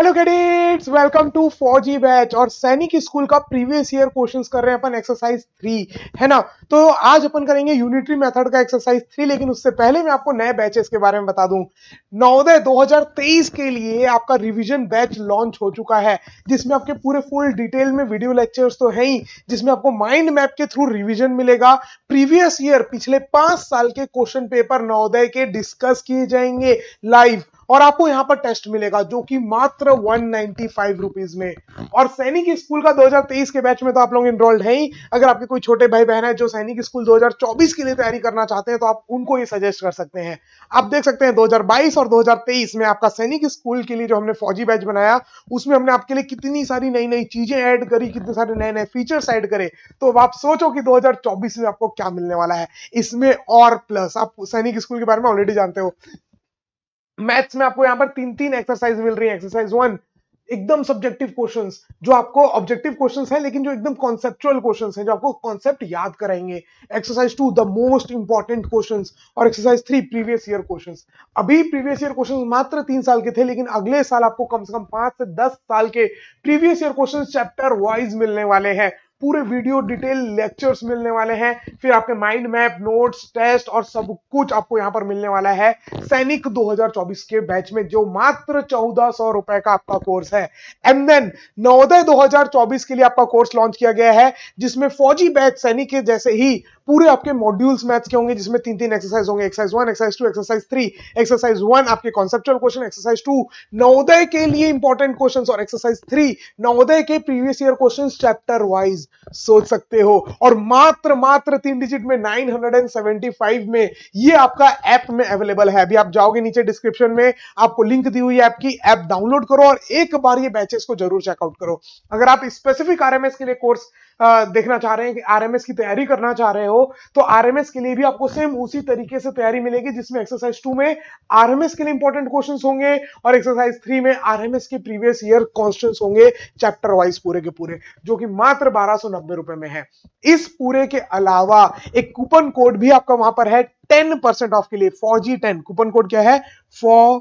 Hello cadets welcome to Fauji batch और Sainik school का previous year questions कर रहे हैं अपन एक्सरसाइज थ्री है ना तो आज अपन करेंगे यूनिटरी मेथड का एक्सरसाइज थ्री लेकिन उससे पहले मैं आपको नए बैचेस के बारे में बता दूं नवोदय 2023 के लिए आपका रिवीजन बैच लॉन्च हो चुका है जिसमें आपके पूरे फुल डिटेल में वीडियो लेक्चर्स तो है ही जिसमें आपको माइंड मैप के थ्रू रिविजन मिलेगा प्रीवियस ईयर पिछले पांच साल के क्वेश्चन पेपर नवोदय के डिस्कस किए जाएंगे लाइव और आपको यहाँ पर टेस्ट मिलेगा जो कि मात्र वन नाइनटी में और सैनिक स्कूल का 2023 के बैच में तो आप लोग इनरोल्ड हैं ही अगर आपके कोई छोटे भाई बहन है जो सैनिक स्कूल 2024 के लिए तैयारी करना चाहते हैं तो आप उनको ये सजेस्ट कर सकते हैं आप देख सकते हैं 2022 और 2023 में आपका सैनिक स्कूल के लिए जो हमने फौजी बैच बनाया उसमें हमने आपके लिए कितनी सारी नई नई चीजें ऐड करी कितने सारे नए नए फीचर्स ऐड करे तो आप सोचो कि दो में आपको क्या मिलने वाला है इसमें और प्लस आप सैनिक स्कूल के बारे में ऑलरेडी जानते हो मैथ्स में आपको यहाँ पर तीन तीन एक्सरसाइज मिल रही है एक्सरसाइज वन एकदम सब्जेक्टिव क्वेश्चन जो आपको ऑब्जेक्टिव क्वेश्चन है लेकिन जो एकदम कॉन्सेप्चुअल क्वेश्चन है जो आपको कॉन्सेप्ट याद कराएंगे exercise two the most important question और exercise three previous year question अभी प्रीवियस ईयर क्वेश्चन मात्र तीन साल के थे लेकिन अगले साल आपको कम से कम पांच से दस साल के previous year question chapter wise मिलने वाले हैं पूरे वीडियो डिटेल लेक्चर्स मिलने वाले हैं फिर आपके माइंड मैप नोट्स टेस्ट और सब कुछ आपको यहां पर मिलने वाला है सैनिक 2024 के बैच में जो मात्र चौदह सौ रुपए का आपका कोर्स है एंड देन नवोदय 2024 के लिए आपका कोर्स लॉन्च किया गया है जिसमें फौजी बैच सैनिक के जैसे ही पूरे आपके मॉड्यूल्स मैथ्स के होंगे जिसमें तीन तीन एक्सरसाइज होंगे exercise one exercise two exercise three exercise one आपके conceptual question exercise two Navodaya के लिए इंपॉर्टेंट क्वेश्चन और एक्सरसाइज थ्री नवोदय के previous year question chapter wise सोच सकते हो और मात्र मात्र तीन डिजिट में 975 में ये आपका ऐप में अवेलेबल है अभी आप जाओगे नीचे डिस्क्रिप्शन में आपको लिंक दी हुई ऐप की ऐप डाउनलोड करो और एक बार ये बैचेस को जरूर चेकआउट करो अगर आप स्पेसिफिक आरएमएस के लिए कोर्स देखना चाह रहे हैं कि आरएमएस की तैयारी करना चाह रहे हो तो आरएमएस के लिए भी आपको सेम उसी तरीके से तैयारी मिलेगी जिसमें एक्सरसाइज टू में आरएमएस के लिए इंपॉर्टेंट क्वेश्चन होंगे और एक्सरसाइज थ्री में आरएमएस के प्रीवियस ईयर कॉन्स्टेंट होंगे चैप्टर वाइज पूरे के पूरे जो कि मात्र बारह रुपए में है इस पूरे के अलावा एक कूपन कोड भी आपका वहां पर है टेन परसेंट ऑफ के लिए Fauji ten coupon code क्या है 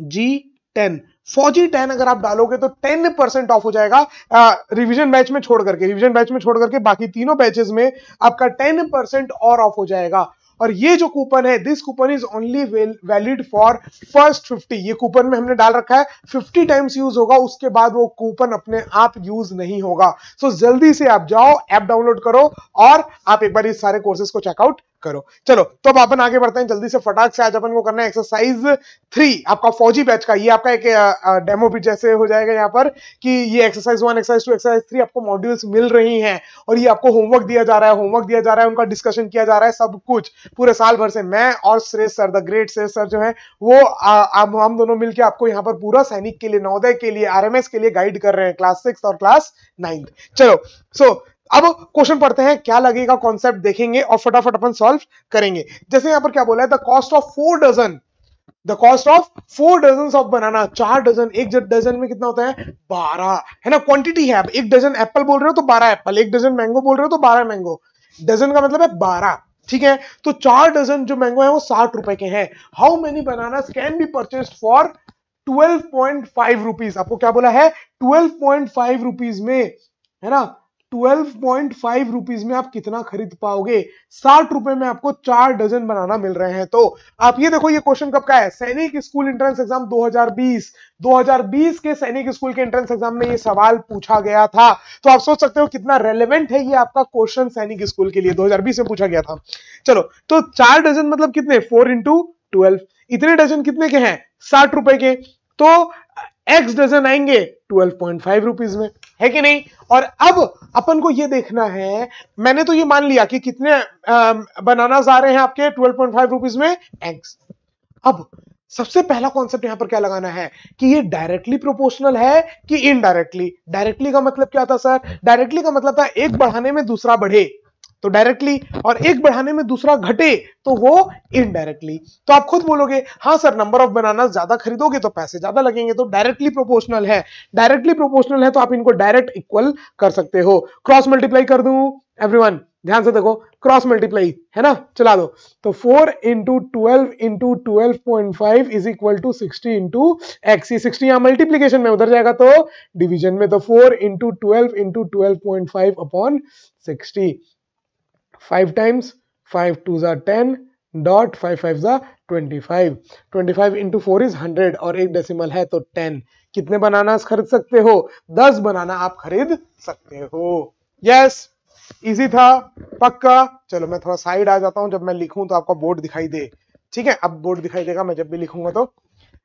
Fauji ten Fauji ten अगर आप डालोगे तो टेन परसेंट ऑफ हो जाएगा रिवीजन बैच में छोड़ करके रिवीजन बैच में छोड़ करके बाकी तीनों बैचेस में आपका टेन परसेंट और ऑफ हो जाएगा और ये जो कूपन है this coupon is only valid for first fifty ये कूपन में हमने डाल रखा है फिफ्टी टाइम्स यूज होगा उसके बाद वो कूपन अपने आप यूज नहीं होगा सो so, जल्दी से आप जाओ ऐप डाउनलोड करो और आप एक बार इस सारे कोर्सेज को चेकआउट करो चलो तो अब अपन आगे बढ़ते हैं जल्दी से फटाक से आज अपन को करना है एक्सरसाइज थ्री आपका फौजी बैच का ये आपका एक डेमो भी जैसे हो जाएगा यहाँ पर कि ये exercise one exercise two exercise three आपको मॉड्यूल्स मिल रही हैं और ये आपको होमवर्क दिया जा रहा है होमवर्क दिया जा रहा है उनका डिस्कशन किया जा रहा है सब कुछ पूरे साल भर से मैं और Shresh sir the great Shresh sir जो है वो अब हम दोनों मिलकर आपको यहाँ पर पूरा सैनिक के लिए नवोदय के लिए आर के लिए गाइड कर रहे हैं क्लास सिक्स और क्लास नाइन्थ चलो सो so, अब क्वेश्चन पढ़ते हैं क्या लगेगा कॉन्सेप्ट देखेंगे और फटाफट अपन सॉल्व करेंगे जैसे यहां पर क्या बोला है the cost of four dozen the cost of four dozen of banana चार डजन एक डजन में कितना होता है बारह है ना क्वांटिटी है आप एक डजन एप्पल बोल रहे हो तो बारह एप्पल एक डजन मैंगो बोल रहे हो तो बारह मैंगो डजन का मतलब है बारह ठीक है तो चार डजन जो मैंगो है वो साठ रुपए के हैं how many banana can be purchase for twelve point five rupees आपको क्या बोला है ट्वेल्व पॉइंट फाइव रुपीज में है ना 12.5 रुपीस में आप कितना खरीद पाओगे साठ रुपए में आपको चार डजन बनाना मिल रहे हैं तो आप ये देखो ये क्वेश्चन कब का है सैनिक स्कूल एंट्रेंस एग्जाम 2020 2020 के सैनिक स्कूल के एंट्रेंस एग्जाम में ये सवाल पूछा गया था तो आप सोच सकते हो कितना रेलेवेंट है ये आपका क्वेश्चन सैनिक स्कूल के लिए दो में पूछा गया था चलो तो चार डजन मतलब कितने फोर इंटू इतने डजन कितने के हैं साठ रुपए के तो एक्स डजन आएंगे 12.5 पॉइंट रुपीज में है कि नहीं और अब अपन को ये देखना है मैंने तो ये मान लिया कि कितने बनाना आ रहे हैं आपके ट्वेल्व पॉइंट फाइव में एक्स अब सबसे पहला कॉन्सेप्ट यहां पर क्या लगाना है कि ये डायरेक्टली प्रोपोर्शनल है कि इनडायरेक्टली डायरेक्टली का मतलब क्या था सर डायरेक्टली का मतलब था एक बढ़ाने में दूसरा बढ़े तो डायरेक्टली और एक बढ़ाने में दूसरा घटे तो वो इनडायरेक्टली तो आप खुद बोलोगे हाँ सर नंबर ऑफ बनाना ज्यादा खरीदोगे तो पैसे ज्यादा लगेंगे तो डायरेक्टली प्रोपोर्शनल है डायरेक्टली प्रोपोर्शनल है तो आप इनको डायरेक्ट इक्वल कर सकते हो क्रॉस मल्टीप्लाई कर दू एवरीवन ध्यान से देखो क्रॉस मल्टीप्लाई है ना चला दो तो 4 into twelve into twelve point five is equal to sixty into x sixty यहां मल्टीप्लीकेशन में उधर जाएगा तो डिवीजन में तो 4 into twelve into twelve point five upon sixty five times five two ज़ा टेन डॉट फाइव फाइव ज़ा twenty five twenty five into four is hundred और एक डेसिमल है तो टेन कितने बनाना खरीद सकते हो दस बनाना आप खरीद सकते हो यस yes, इजी था पक्का चलो मैं थोड़ा साइड आ जाता हूं जब मैं लिखूं तो आपका बोर्ड दिखाई दे ठीक है अब बोर्ड दिखाई देगा मैं जब भी लिखूंगा तो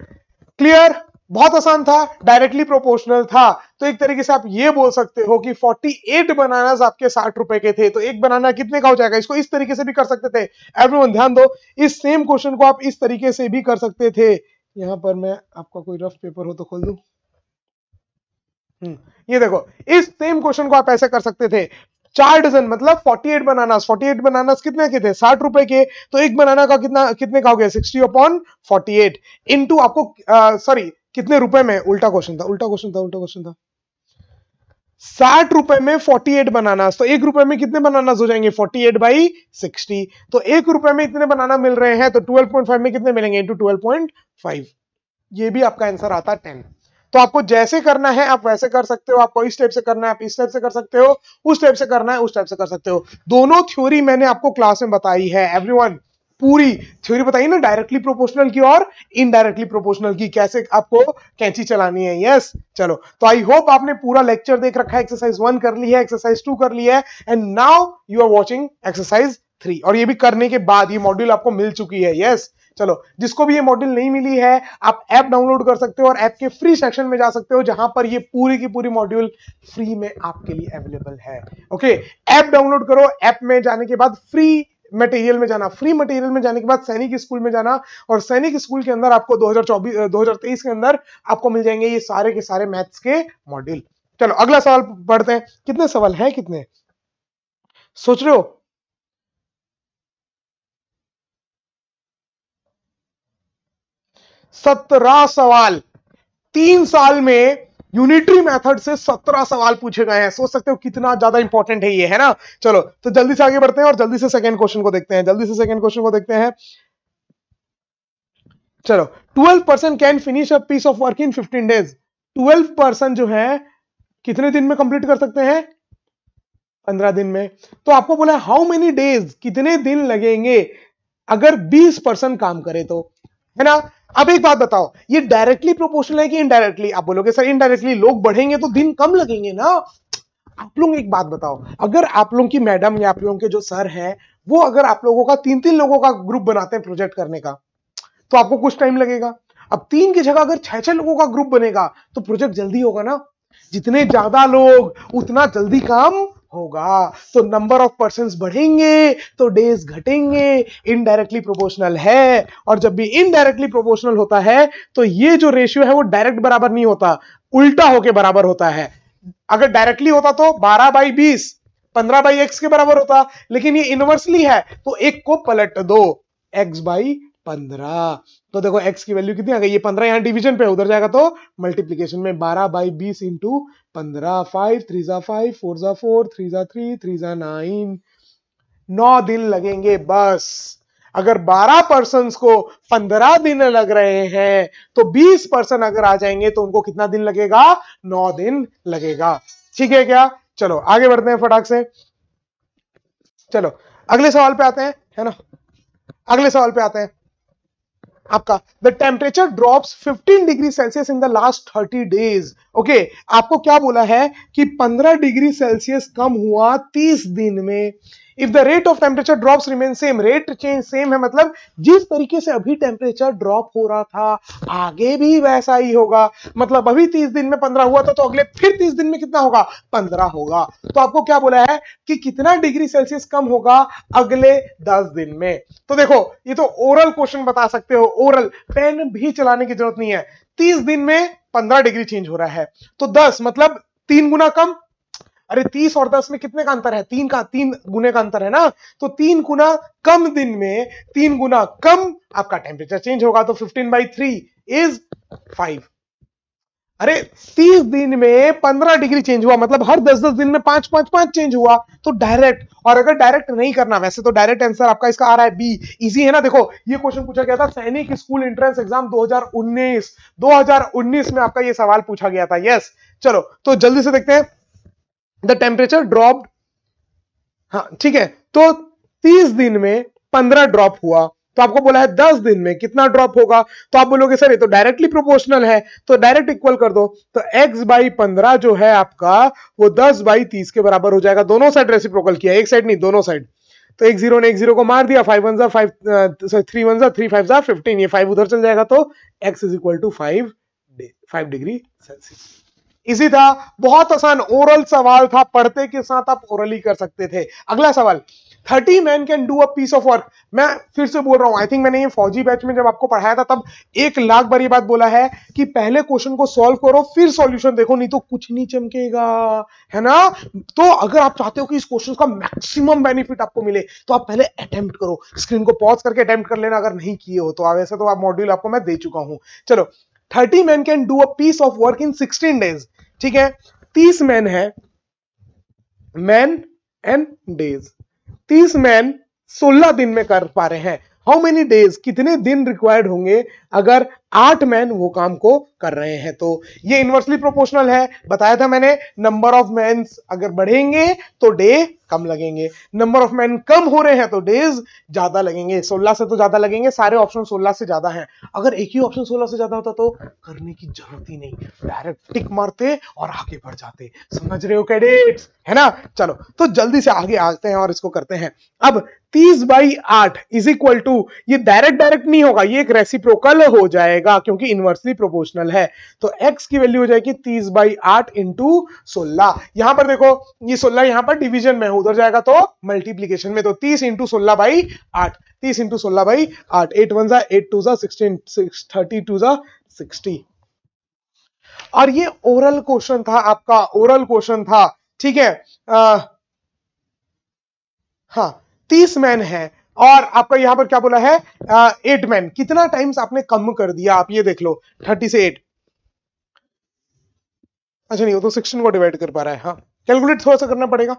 क्लियर बहुत आसान था डायरेक्टली प्रोपोर्शनल था तो एक तरीके से आप ये बोल सकते हो कि 48 एट बनाना आपके साठ रुपए के थे तो एक बनाना कितने का हो जाएगा इसको इस तरीके से भी कर सकते थे एवरीवन ध्यान दो इस सेम क्वेश्चन को आप इस तरीके से भी कर सकते थे यहां पर मैं आपका कोई रफ पेपर हो तो खोल दू हम्म, ये देखो इस सेम क्वेश्चन को आप ऐसे कर सकते थे चार डजन मतलब 48 बनानास 48 बनानास कितने के थे साठ रुपए के तो एक बनाना का कितना कितने का हो गया 60 अपॉन 48 इनटू आपको सॉरी कितने रुपए में उल्टा क्वेश्चन था उल्टा क्वेश्चन था उल्टा क्वेश्चन था साठ रुपए में फोर्टी एट बनाना तो एक रुपए में कितने बनाना हो जाएंगे फोर्टी एट बाई सिक्सटी तो एक रुपए में इतने बनाना मिल रहे हैं तो ट्वेल्व पॉइंट फाइव में कितने मिलेंगे इंटू ट्वेल्व पॉइंट फाइव ये भी आपका आंसर आता है टेन तो आपको जैसे करना है आप वैसे कर सकते हो आपको इस टाइप से करना है आप इस टाइप से कर सकते हो उस टाइप से करना है उस टाइप से कर सकते हो दोनों थ्योरी मैंने आपको क्लास में बताई है एवरीवन पूरी थ्योरी बताइए ना डायरेक्टली प्रोपोर्शनल की और इनडायरेक्टली प्रोपोर्शनल की कैसे आपको कैंची चलानी है यस yes? चलो तो आई होप आपने पूरा लेक्चर देख रखा है एक्सरसाइज वन कर ली है एक्सरसाइज टू कर ली है and now you are watching exercise three और ये भी करने के बाद ये मॉड्यूल आपको मिल चुकी है यस चलो जिसको भी ये मॉड्यूल नहीं मिली है आप ऐप डाउनलोड कर सकते हो और ऐप के फ्री सेक्शन में जा सकते हो जहां पर ये पूरी की पूरी मॉड्यूल फ्री में आपके लिए अवेलेबल है ओके ऐप डाउनलोड करो ऐप में जाने के बाद फ्री मटेरियल में जाना फ्री मटेरियल में जाने के बाद सैनिक स्कूल में जाना और सैनिक स्कूल के अंदर आपको 2024 2023 के अंदर आपको मिल जाएंगे ये सारे के सारे मैथ्स के मॉड्यूल चलो अगला सवाल पढ़ते हैं कितने सवाल हैं कितने सोच रहे हो सत्रह सवाल तीन साल में यूनिटरी मेथड से सत्रह सवाल पूछे गए हैं सोच सकते हो कितना ज्यादा इंपॉर्टेंट है ये है ना चलो तो जल्दी से आगे बढ़ते हैं और जल्दी से सेकेंड क्वेश्चन को देखते हैं जल्दी से सेकेंड क्वेश्चन को देखते हैं चलो twelve percent can finish a piece of work in fifteen days twelve percent जो है कितने दिन में कंप्लीट कर सकते हैं पंद्रह दिन में तो आपको बोला हाउ मेनी डेज कितने दिन लगेंगे अगर बीस परसेंट काम करे तो है ना अब एक बात बताओ ये डायरेक्टली प्रोपोर्शनल है कि इनडायरेक्टली आप बोलोगे सर इनडायरेक्टली लोग बढ़ेंगे तो दिन कम लगेंगे ना आप लोग एक बात बताओ अगर आप लोगों की मैडम या आप लोगों के जो सर हैं वो अगर आप लोगों का तीन तीन लोगों का ग्रुप बनाते हैं प्रोजेक्ट करने का तो आपको कुछ टाइम लगेगा अब तीन की जगह अगर छह छह लोगों का ग्रुप बनेगा तो प्रोजेक्ट जल्दी होगा ना जितने ज्यादा लोग उतना जल्दी काम होगा तो नंबर ऑफ पर्सन बढ़ेंगे तो डेज घटेंगे इनडायरेक्टली प्रोपोर्शनल है और जब भी इनडायरेक्टली प्रोपोर्शनल होता है तो ये जो रेशियो है वो डायरेक्ट बराबर नहीं होता उल्टा होके बराबर होता है अगर डायरेक्टली होता तो 12 बाई बीस पंद्रह बाई एक्स के बराबर होता लेकिन ये इनवर्सली है तो एक को पलट दो एक्स बाई पंद्रह तो देखो x की वैल्यू कितनी आ गई ये 15 यहाँ डिवीजन पे उधर जाएगा तो मल्टीप्लीकेशन में 12 बाई बीस इंटू पंद्रह फाइव थ्री जा फाइव फोर जा फोर थ्री जा थ्री थ्री जा नाइन नौ दिन लगेंगे बस अगर 12 पर्सन को 15 दिन लग रहे हैं तो 20 पर्सन अगर आ जाएंगे तो उनको कितना दिन लगेगा 9 दिन लगेगा ठीक है क्या चलो आगे बढ़ते हैं फटाक से चलो अगले सवाल पे आते हैं है ना अगले सवाल पे आते हैं आपका the temperature drop 15 degree Celsius in the last 30 days okay आपको क्या बोला है कि 15 डिग्री सेल्सियस कम हुआ 30 दिन में if the rate of temperature drop remain same rate change same है मतलब जिस तरीके से अभी टेम्परेचर ड्रॉप हो रहा था आगे भी वैसा ही होगा मतलब अभी तीस दिन में पंद्रह हुआ था तो अगले फिर तीस दिन में कितना होगा पंद्रह होगा तो आपको क्या बोला है कि कितना डिग्री सेल्सियस कम होगा अगले दस दिन में तो देखो ये तो ओरल क्वेश्चन बता सकते हो ओरल पेन भी चलाने की जरूरत नहीं है तीस दिन में पंद्रह डिग्री चेंज हो रहा है तो दस मतलब तीन गुना कम अरे तीस और दस में कितने का अंतर है तीन का तीन गुने का अंतर है ना तो तीन गुना कम दिन में तीन गुना कम आपका टेम्परेचर चेंज होगा तो fifteen by three is five अरे तीस दिन में पंद्रह डिग्री चेंज हुआ मतलब हर दस दस दिन में पांच पांच पांच चेंज हुआ तो डायरेक्ट और अगर डायरेक्ट नहीं करना वैसे तो डायरेक्ट आंसर आपका इसका आ रहा है बी इजी है ना देखो ये क्वेश्चन पूछा गया था सैनिक स्कूल एंट्रेंस एग्जाम 2019 2019 में आपका ये सवाल पूछा गया था यस चलो तो जल्दी से देखते हैं द टेम्परेचर ड्रॉप हाँ ठीक है तो तीस दिन में पंद्रह ड्रॉप हुआ तो आपको बोला है दस दिन में कितना ड्रॉप होगा तो आप बोलोगे सर ये तो डायरेक्टली प्रोपोर्शनल है तो डायरेक्ट इक्वल कर दो तो x बाई पंद्रह जो है आपका वो दस बाई तीस के बराबर हो जाएगा दोनों साइड रेसिप्रोकल किया एक साइड नहीं दोनों साइड तो एक जीरो ने एक जीरो को मार दिया फाइव वन जा फाइव सॉरी थ्री वन जा थ्री फाइव जा फिफ्टीन ये फाइव उधर चल जाएगा तो x is equal to five five degree Celsius easy था बहुत आसान ओरल सवाल था पढ़ते के साथ आप ओरली कर सकते थे अगला सवाल thirty man can do a piece of work मैं फिर से बोल रहा हूं आई थिंक मैंने ये फौजी बैच में जब आपको पढ़ाया था तब एक लाख बार ये बात बोला है कि पहले क्वेश्चन को सॉल्व करो फिर सॉल्यूशन देखो नहीं तो कुछ नहीं चमकेगा है ना तो अगर आप चाहते हो कि इस क्वेश्चन का मैक्सिमम बेनिफिट आपको मिले तो आप पहले अटेम्प्ट करो स्क्रीन को पॉज करके अटेम्प्ट कर लेना अगर नहीं किए हो तो वैसे तो आप मॉड्यूल आपको मैं दे चुका हूं चलो thirty man can do a piece of work in sixteen days ठीक है तीस मैन है मैन एंड डेज तीस मैन सोलह दिन में कर पा रहे हैं हाउ मेनी डेज कितने दिन रिक्वायर्ड होंगे अगर आठ मैन वो काम को कर रहे हैं तो ये इन्वर्सली प्रोपोर्शनल है बताया था मैंने नंबर ऑफ मैन अगर बढ़ेंगे तो डे कम लगेंगे नंबर ऑफ मैन कम हो रहे हैं तो डेज ज्यादा लगेंगे सोलह से तो ज्यादा लगेंगे सारे ऑप्शन सोलह से ज्यादा हैं अगर एक ही ऑप्शन सोलह से ज्यादा होता तो करने की जरूरत ही नहीं डायरेक्ट टिक मारते और आगे बढ़ जाते समझ रहे हो कैडेट्स है ना चलो तो जल्दी से आगे आते हैं और इसको करते हैं अब तीस बाई आठ इज इक्वल टू ये डायरेक्ट डायरेक्ट नहीं होगा ये एक रेसिप्रोकल हो जाएगा क्योंकि इनवर्सली प्रोपोर्शनल है तो एक्स की वैल्यू हो जाएगी तीस बाई आठ इंटू सोलह यहां पर देखो ये सोलह यहां पर डिविजन में हो उधर जाएगा तो मल्टीप्लीकेशन में तो तीस इंटू सोलह बाई आठ तीस इंटू सोलह बाई आठ एट वन जा एट टू जा सिक्सटीन सिक्स थर्टी टू जा सिक्सटी और ये ओरल क्वेश्चन था आपका ओरल क्वेश्चन था ठीक है हाँ तीस मैन है और आपका यहां पर क्या बोला है एट मैन कितना टाइम्स आपने कम कर दिया आप ये देख लो थर्टी से एट अच्छा नहीं वो तो सिक्सटीन को डिवाइड कर पा रहा है हाँ कैलकुलेट थोड़ा सा करना पड़ेगा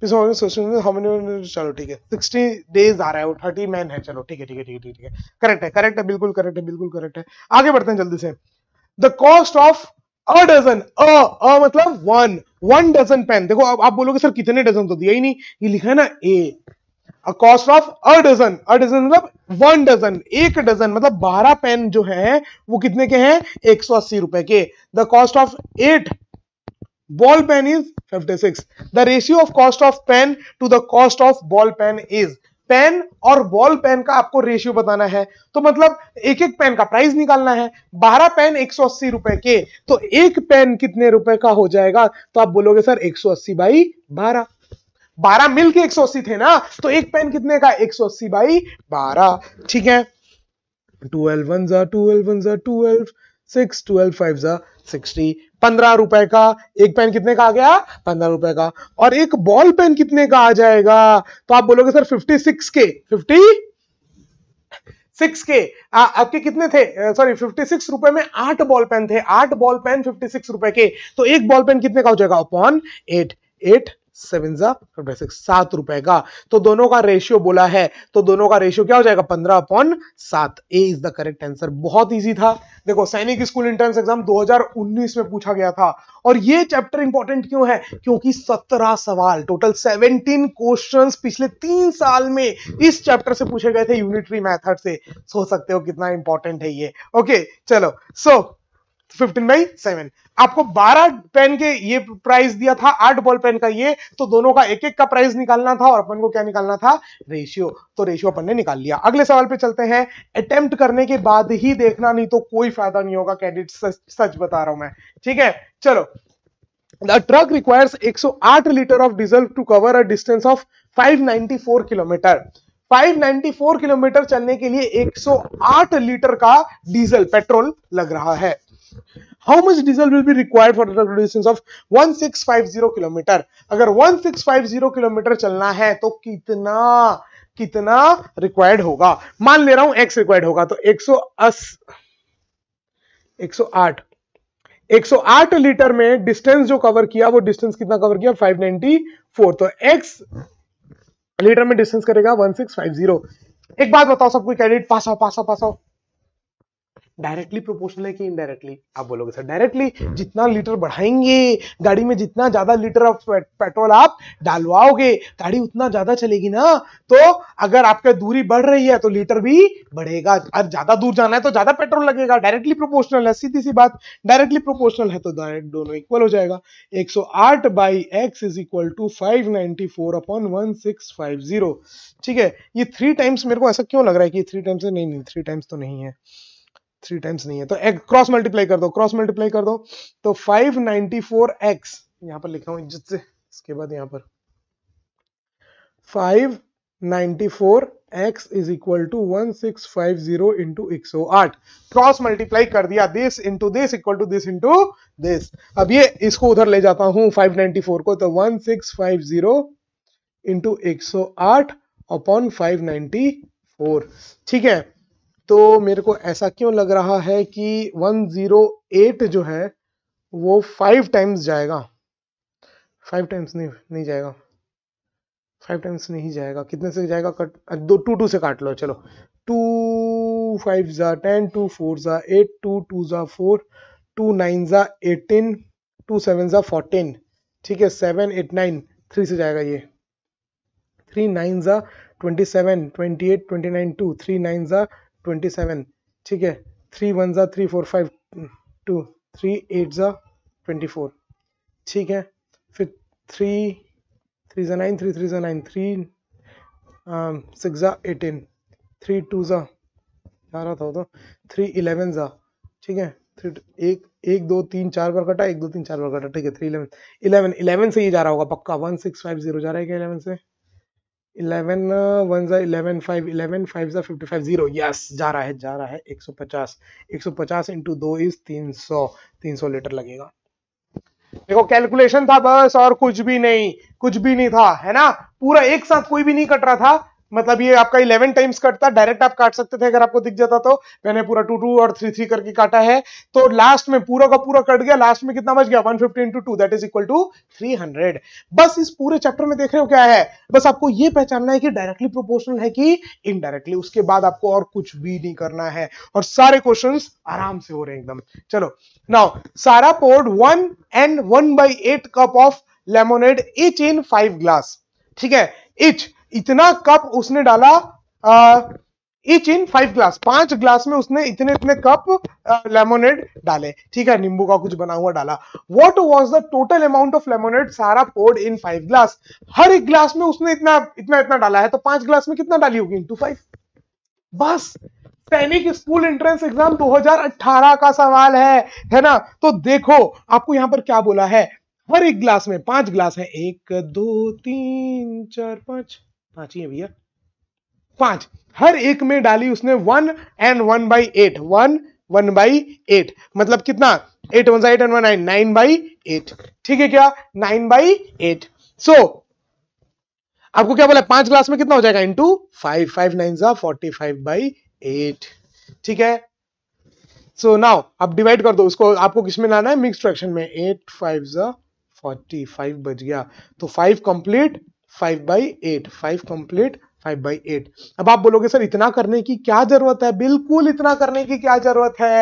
फिर समझ में सोशल हमने चलो ठीक है सिक्सटी डेज आ रहा है वो थर्टी मैन है चलो ठीक है ठीक है ठीक है ठीक है करेक्ट है करेक्ट है बिल्कुल करेक्ट है बिल्कुल करेक्ट है आगे बढ़ते हैं जल्दी से the cost of a dozen uh uh मतलब वन वन डजन पेन देखो अब आप बोलोगे सर कितने डजन तो दिया ही नहीं ये लिखा है ना a uh cost of a dozen a dozen मतलब वन डजन एक डजन मतलब बारह पेन जो है वो कितने के हैं एक सौ अस्सी रुपए के the cost of eight ball pen is 56 the ratio of cost of pen to the cost of ball pen is pen और बॉल पेन का आपको रेशियो बताना है तो मतलब एक एक पेन का प्राइस निकालना है बारह पेन एक रुपए के तो एक पेन कितने रुपए का हो जाएगा तो आप बोलोगे सर एक सौ अस्सी बाई बारह बारह मिल के एक थे ना तो एक पेन कितने का एक सौ अस्सी बाई बारह ठीक है ट्वेल्व वन जा ट्वेल्व वन जा ट्वेल्व सिक्स ट्वेल्व फाइव जा सिक्सटी पंद्रह रुपए का एक पेन कितने का आ गया पंद्रह रुपए का और एक बॉल पेन कितने का आ जाएगा तो आप बोलोगे सर फिफ्टी सिक्स के फिफ्टी सिक्स के आ, आपके कितने थे सॉरी फिफ्टी सिक्स रुपए में आठ बॉल पेन थे आठ बॉल पेन फिफ्टी सिक्स रुपए के तो एक बॉल पेन कितने का हो जाएगा upon eight eight seven fifty six सात रुपए का तो दोनों का रेशियो बोला है तो दोनों का रेशियो क्या हो जाएगा पंद्रह अपॉन सात A is the correct answer बहुत ईजी था देखो सैनिक स्कूल एंट्रेंस एग्जाम 2019 में पूछा गया था और ये चैप्टर इंपॉर्टेंट क्यों है क्योंकि सत्रह सवाल टोटल सेवनटीन क्वेश्चन पिछले तीन साल में इस चैप्टर से पूछे गए थे यूनिटरी मैथड से सोच सकते हो कितना इंपॉर्टेंट है ये ओके चलो so so, fifteen by seven आपको बारह पेन के ये प्राइस दिया था आठ बॉल पेन का ये तो दोनों का एक एक का प्राइस निकालना था और अपन को क्या निकालना था रेशियो तो रेशियो अपन ने निकाल लिया अगले सवाल पे चलते हैं अटेम्प्ट करने के बाद ही देखना नहीं तो कोई फायदा नहीं होगा कैंडिडेट सच, सच बता रहा हूं मैं ठीक है चलो The truck requires 108 litre of diesel to cover a distance of 594 kilometre 594 kilometre चलने के लिए 108 लीटर का डीजल पेट्रोल लग रहा है how much diesel will be required for the distance of 1650 kilometre अगर 1650 किलोमीटर चलना है तो कितना कितना रिक्वायर्ड होगा मान ले रहा हूं एक्स रिक्वायर्ड होगा तो 110 108 108 लीटर में डिस्टेंस जो कवर किया वो डिस्टेंस कितना कवर किया 594 तो x लीटर में डिस्टेंस करेगा 1650 एक बात बताओ सबको कैडिट पास आओ पास आओ पास आओ डायरेक्टली प्रोपोर्शनल है कि इनडायरेक्टली आप बोलोगे सर डायरेक्टली जितना लीटर बढ़ाएंगे गाड़ी में जितना ज्यादा लीटर ऑफ पेट्रोल आप डालवाओगे गाड़ी उतना ज्यादा चलेगी ना तो अगर आपका दूरी बढ़ रही है तो लीटर भी बढ़ेगा और ज्यादा दूर जाना है तो ज्यादा पेट्रोल लगेगा डायरेक्टली प्रोपोर्शनल है सीधी सी बात डायरेक्टली प्रोपोर्शनल है तो दोनों इक्वल हो जाएगा एक सौ आठ by x is equal to five ninety four upon one six five zero ठीक है ये थ्री टाइम्स मेरे को ऐसा क्यों लग रहा है कि थ्री टाइम्स नहीं नहीं थ्री टाइम्स तो नहीं है थ्री टाइम्स नहीं है तो एक्स क्रॉस मल्टीप्लाई कर दो क्रॉस मल्टीप्लाई कर दो तो फाइव नाइनटी फोर एक्स यहां पर लिखा हूं इज्जत से इसके बाद यहां पर five ninety four x is equal to one six five zero into एक सौ आठ क्रॉस मल्टीप्लाई कर दिया this into this equal to this into this अब ये इसको उधर ले जाता हूं फाइव नाइनटी फोर को तो one six five zero into एक सौ आठ अपॉन फाइव नाइनटी फोर ठीक है तो मेरे को ऐसा क्यों लग रहा है कि 108 जो है वो फाइव टाइम्स जाएगा फाइव टाइम्स नहीं नहीं जाएगा फाइव टाइम्स नहीं जाएगा कितने से जाएगा कट दो टू टू से काट लो चलो टू फाइव ज़ा टेन टू फोर ज़ा एट टू टू ज़ा फोर टू नाइन ज़ा एटीन टू सेवन ज़ा फोर्टीन ठीक है सेवन एट नाइन थ्री से जाएगा ये थ्री नाइन ज़ा twenty seven twenty eight twenty nine two three nine ज़ा ट्वेंटी सेवन ठीक है थ्री वन ज़ा three four five two three eight ज़ा ट्वेंटी फोर ठीक है फिर थ्री थ्री ज़ा नाइन थ्री थ्री ज़ा नाइन थ्री सिक्स ज़ा एटीन थ्री टू ज़ा रहा था तो थ्री इलेवन ज़ा ठीक है थ्री एक एक दो तीन चार बार कटा एक दो तीन चार बार कटा ठीक है थ्री इलेवन इलेवन इलेवन से ही जा रहा होगा पक्का वन सिक्स फाइव जीरो जा रहा है क्या इलेवन से इलेवन वन ज़ा इलेवन फाइव इलेवन फाइव ज़ा फिफ्टी फाइव ज़ीरो यस जा रहा है जा रहा है एक सौ पचास एक सौ पचास इंटू दो इज़ तीन सौ तीन सौ लीटर लगेगा देखो कैलकुलेशन था बस और कुछ भी नहीं कुछ भी नहीं था है ना पूरा एक साथ कोई भी नहीं कट रहा था मतलब ये आपका 11 टाइम्स कटता डायरेक्ट आप काट सकते थे अगर आपको दिख जाता तो मैंने पूरा टू टू और थ्री थ्री करके काटा है तो लास्ट में पूरा का पूरा कट गया लास्ट में कितना बच गया 150 fifty into two that is equal to 300 बस इस पूरे चैप्टर में देख रहे हो क्या है बस आपको ये पहचानना है कि डायरेक्टली प्रोपोर्शनल है कि इनडायरेक्टली उसके बाद आपको और कुछ भी नहीं करना है और सारे क्वेश्चन आराम से हो रहे हैं एकदम चलो नाउ सारा poured one and one by eight cup of lemonade each in five glass ठीक है इच इतना कप उसने डाला इच इन फाइव ग्लास पांच ग्लास में उसने इतने इतने कप लेमोनेड डाले ठीक है नींबू का कुछ बना हुआ डाला what was the total amount of lemonade सारा पोर्ड इन फाइव ग्लास हर एक ग्लास में उसने इतना इतना इतना डाला है तो पांच ग्लास में कितना डाली होगी इंटू फाइव बस सैनिक स्कूल एंट्रेंस एग्जाम 2018 का सवाल है है ना तो देखो आपको यहां पर क्या बोला है हर एक ग्लास में पांच ग्लास है एक दो तीन चार पांच पांच ही है भैया पांच हर एक में डाली उसने one and one by eight one one by eight मतलब कितना eight one eight and one nine nine by eight ठीक है क्या नाइन बाई एट सो आपको क्या बोला पांच क्लास में कितना हो जाएगा इंटू फाइव फाइव नाइन जा फोर्टी फाइव बाई एट ठीक है सो so नाउ अब डिवाइड कर दो उसको आपको किसमें लाना है मिक्स फ्रैक्शन में एट फाइव जा फोर्टी फाइव बज गया तो five complete five by eight five complete five by eight अब आप बोलोगे सर इतना करने की क्या जरूरत है बिल्कुल इतना करने की क्या जरूरत है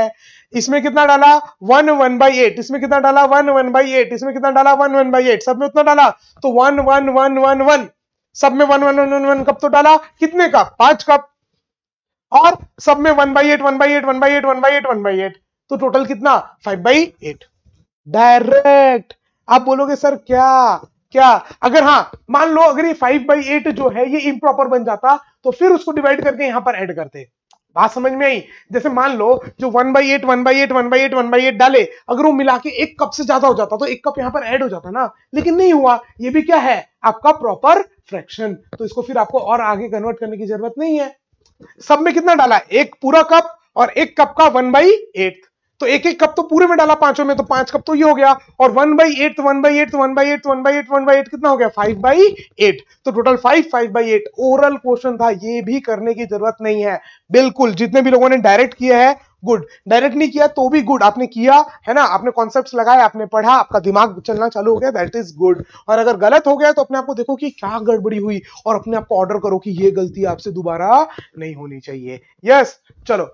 इसमें कितना डाला वन वन बाई एट इसमें कितना डाला वन वन बाई एट इसमें कितना डाला वन वन बाई एट सब में उतना डाला तो one one one one one सब में one one one one one cup तो डाला कितने कप पांच कप और सब में one by eight one by eight one by eight one by eight one by eight तो टोटल कितना फाइव बाई एट डायरेक्ट आप बोलोगे सर क्या क्या अगर हाँ मान लो अगर ये फाइव बाई एट जो है ये इम्प्रॉपर बन जाता तो फिर उसको डिवाइड करके यहां पर एड करते बात समझ में आई जैसे मान लो जो one by eight one by eight one by eight one by eight डाले अगर वो मिला के एक कप से ज्यादा हो जाता तो एक कप यहां पर ऐड हो जाता ना लेकिन नहीं हुआ ये भी क्या है आपका प्रॉपर फ्रैक्शन तो इसको फिर आपको और आगे कन्वर्ट करने की जरूरत नहीं है सब में कितना डाला एक पूरा कप और एक कप का वन बाई एट तो एक एक कप तो पूरे में डाला पांचों में तो पांच कप तो ये हो गया और one by eight one by eight one by eight one by eight one by eight कितना हो गया फाइव बाई एट तो total five five by eight oral question था ये भी करने की जरूरत नहीं है बिल्कुल जितने भी लोगों ने डायरेक्ट किया है गुड डायरेक्ट नहीं किया तो भी गुड आपने किया है ना आपने कॉन्सेप्ट लगाए आपने पढ़ा आपका दिमाग चलना चालू हो गया दैट इज गुड और अगर गलत हो गया तो अपने आपको देखो कि क्या गड़बड़ी हुई और अपने आप को ऑर्डर करो कि ये गलती आपसे दोबारा नहीं होनी चाहिए यस yes, चलो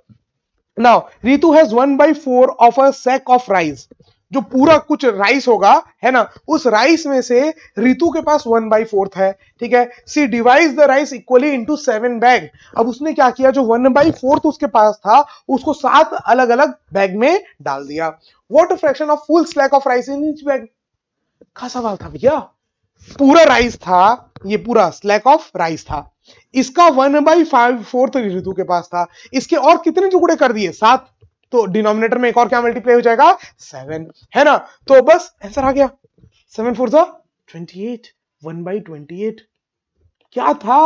now Ritu has one by four of a sack of rice जो पूरा कुछ राइस होगा है ना उस राइस में से रितु के पास वन बाई फोर्थ है ठीक है she divide the rice equally into seven bag अब उसने क्या किया जो वन बाई फोर्थ उसके पास था उसको सात अलग अलग बैग में डाल दिया what fraction of full sack of rice in each bag का सवाल था भैया पूरा राइस था ये पूरा स्लैक ऑफ राइस था इसका one by five fourth Ritu के पास था इसके और कितने टुकड़े कर दिए सात तो डिनोमिनेटर में एक और क्या मल्टीप्लाई हो जाएगा सेवन है ना तो बस आंसर आ गया सेवन फोर था twenty eight one by twenty eight क्या था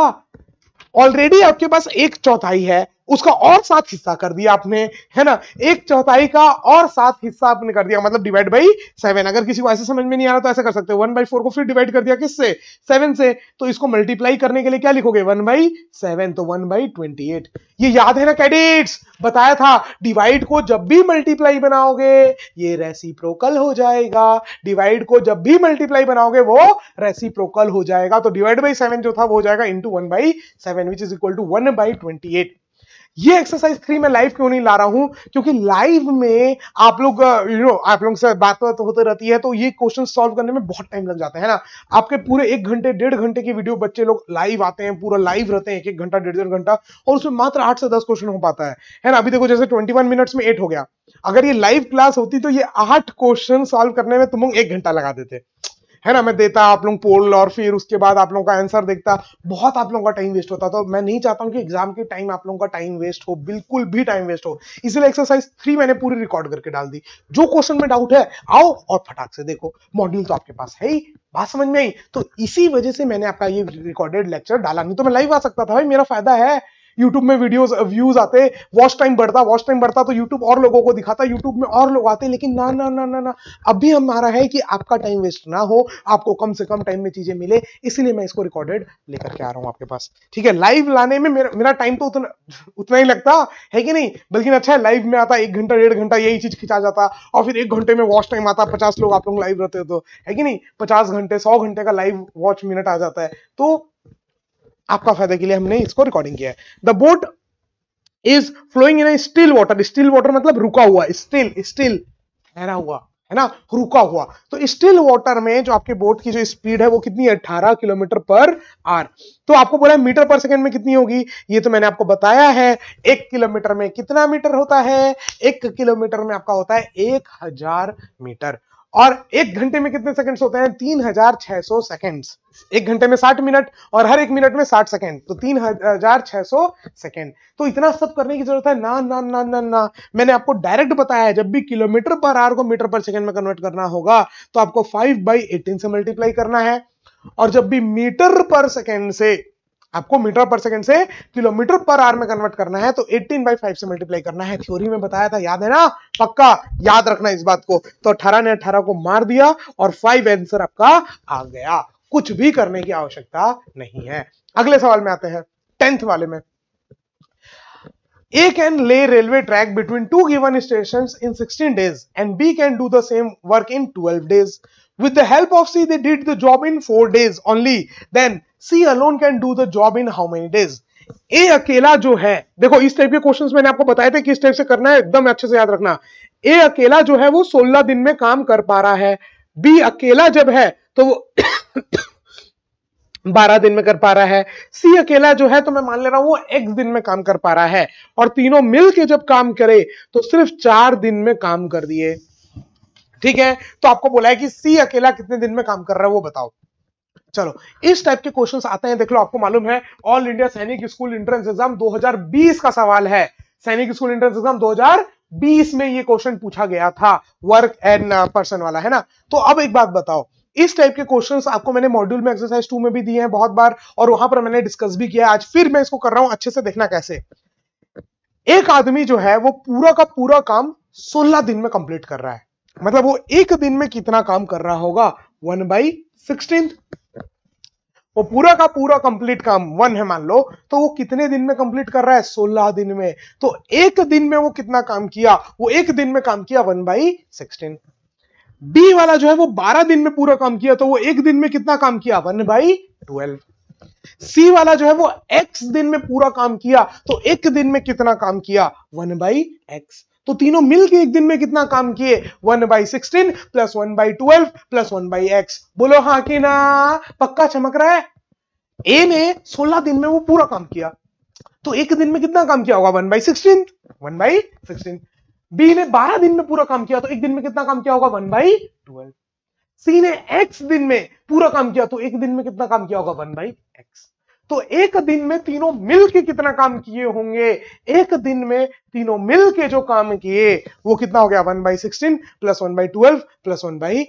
ऑलरेडी आपके पास एक चौथाई है उसका और सात हिस्सा कर दिया आपने है ना एक चौथाई का और सात हिस्सा आपने कर दिया मतलब डिवाइड बाई सेवन अगर किसी को ऐसे समझ में नहीं आ रहा तो ऐसा कर सकते हो वन बाई फोर को फिर डिवाइड कर दिया किससे सेवन से तो इसको मल्टीप्लाई करने के लिए क्या लिखोगे वन बाई सेवन तो वन बाई ट्वेंटी एट ये याद है ना कैडेट्स बताया था डिवाइड को जब भी मल्टीप्लाई बनाओगे ये रेसिप्रोकल हो जाएगा डिवाइड को जब भी मल्टीप्लाई बनाओगे वो रेसिप्रोकल हो जाएगा तो डिवाइड बाई सेवन जो था वो हो जाएगा into one by seven which is equal to one by twenty eight ये एक्सरसाइज थ्री मैं लाइव क्यों नहीं ला रहा हूं क्योंकि लाइव में आप लोग यू uh, नो आप लोगों से बात तो होते रहती है तो ये क्वेश्चन सॉल्व करने में बहुत टाइम लग जाता है ना आपके पूरे एक घंटे डेढ़ घंटे की वीडियो बच्चे लोग लाइव आते हैं पूरा लाइव रहते हैं एक एक घंटा डेढ़ डेढ़ घंटा और उसमें मात्र आठ से दस क्वेश्चन हो पाता है है ना अभी देखो जैसे ट्वेंटी वन मिनट्स में एट हो गया अगर ये लाइव क्लास होती तो ये आठ क्वेश्चन सॉल्व करने में तुम लोग एक घंटा लगा देते है ना मैं देता आप लोग पोल और फिर उसके बाद आप लोगों का आंसर देखता बहुत आप लोगों का टाइम वेस्ट होता तो मैं नहीं चाहता हूँ कि एग्जाम के टाइम आप लोगों का टाइम वेस्ट हो बिल्कुल भी टाइम वेस्ट हो इसलिए एक्सरसाइज थ्री मैंने पूरी रिकॉर्ड करके डाल दी जो क्वेश्चन में डाउट है आओ और फटाक से देखो मॉड्यूल तो आपके पास है ही बात समझ में आई तो इसी वजह से मैंने आपका ये रिकॉर्डेड लेक्चर डाला नहीं तो मैं लाइव आ सकता था भाई मेरा फायदा है यूट्यूब में वीडियोस व्यूज uh, आते वॉच टाइम बढ़ता वॉच टाइम बढ़ता तो यूट्यूब और लोगों को दिखाता यूट्यूब में और लोग आते लेकिन ना ना ना ना ना अभी हमारा है कि आपका टाइम वेस्ट ना हो आपको कम से कम टाइम में चीजें मिले इसीलिए मैं इसको रिकॉर्डेड लेकर के आ रहा हूँ आपके पास ठीक है लाइव लाने में मेरा मेरा टाइम तो उतना उतना ही लगता है कि नहीं बल्कि अच्छा है लाइव में आता एक घंटा डेढ़ घंटा यही चीज खिंचा जाता और फिर एक घंटे में वॉच टाइम आता पचास लोग आप लोग लाइव रहते हो तो है कि नहीं पचास घंटे सौ घंटे का लाइव वॉच मिनट आ जाता है तो आपका फायदा के लिए हमने इसको रिकॉर्डिंग किया है the boat is flowing in still water still water मतलब रुका हुआ स्टिल स्टिल ठहरा हुआ है ना रुका हुआ तो स्टिल वाटर में जो आपके बोट की जो स्पीड है वो कितनी है 18 किलोमीटर पर आर तो आपको बोला है मीटर पर सेकंड में कितनी होगी ये तो मैंने आपको बताया है एक किलोमीटर में कितना मीटर होता है एक किलोमीटर में आपका होता है एक हजार मीटर और एक घंटे में कितने सेकंड्स होते हैं तीन हजार छह सौ सेकेंड एक घंटे में साठ मिनट और हर एक मिनट में साठ सेकेंड तो तीन हजार छह सौ सेकेंड तो इतना सब करने की जरूरत है ना ना ना ना ना मैंने आपको डायरेक्ट बताया है जब भी किलोमीटर पर आर को मीटर पर सेकेंड में कन्वर्ट करना होगा तो आपको फाइव बाई एटीन से मल्टीप्लाई करना है और जब भी मीटर पर सेकेंड से आपको मीटर पर सेकंड से किलोमीटर पर आर में कन्वर्ट करना है तो 18 बाई फाइव से मल्टीप्लाई करना है थ्योरी में बताया था याद है ना पक्का याद रखना इस बात को तो 18 ने 18 को मार दिया और 5 आंसर आपका आ गया कुछ भी करने की आवश्यकता नहीं है अगले सवाल में आते हैं टेंथ वाले में A can lay railway track between two given station in sixteen days and B can do the same work in twelve days With the help of C, they did the job in four days only. Then C alone can do the job in how many days? A अकेला जो है देखो इस type के questions मैंने आपको बताए थे किस टाइप से करना है एकदम अच्छे से याद रखना A अकेला जो है वो 16 दिन में काम कर पा रहा है B अकेला जब है तो वो बारह दिन में कर पा रहा है सी अकेला जो है तो मैं मान ले रहा हूं वो एक्स दिन में काम कर पा रहा है और तीनों मिलके जब काम करे तो सिर्फ चार दिन में काम कर दिए ठीक है तो आपको बोला है कि सी अकेला कितने दिन में काम कर रहा है वो बताओ चलो इस टाइप के क्वेश्चंस आते हैं देख लो आपको मालूम है all India Sainik school entrance exam 2020 का सवाल है सैनिक स्कूल इंट्रेंस एग्जाम 2020 में ये क्वेश्चन पूछा गया था वर्क एंड पर्सन वाला है ना तो अब एक बात बताओ इस टाइप के क्वेश्चंस आपको मैंने मॉड्यूल में एक्सरसाइज टू में भी दिए हैं बहुत बार और वहां पर मैंने डिस्कस भी किया आज फिर मैं इसको कर रहा हूं अच्छे से देखना कैसे एक आदमी जो है वो पूरा का पूरा काम सोलह दिन में कंप्लीट कर रहा है मतलब वो एक दिन में कितना काम कर रहा होगा वन बाई सिक्सटीन वो पूरा का पूरा कंप्लीट काम वन है मान लो तो वो कितने दिन में कंप्लीट कर रहा है सोलह दिन में तो एक दिन में वो कितना काम किया वो एक दिन में काम किया वन बाई सिक्सटीन बी वाला जो है वो बारह दिन में पूरा काम किया तो वो एक दिन में कितना काम किया वन बाई ट्वेल्व सी वाला जो है वो एक्स दिन में पूरा काम किया तो एक दिन में कितना काम किया वन बाई एक्स तो तीनों मिलके एक दिन में कितना काम किए one by sixteen plus one by twelve plus one by x बोलो हाँ कि ना पक्का चमक रहा है ए ने सोलह दिन में वो पूरा काम किया तो एक दिन में कितना काम किया होगा one by sixteen one by sixteen B ने बारह दिन में पूरा काम किया तो एक दिन में कितना काम किया होगा वन बाई ट्वेल्व सी ने एक्स दिन में पूरा काम किया तो एक दिन में कितना काम किया होगा वन बाई एक्स तो एक दिन में तीनों मिलके कितना काम किए होंगे एक दिन में तीनों मिल के जो काम किए वो कितना हो गया one by sixteen plus one by twelve plus one by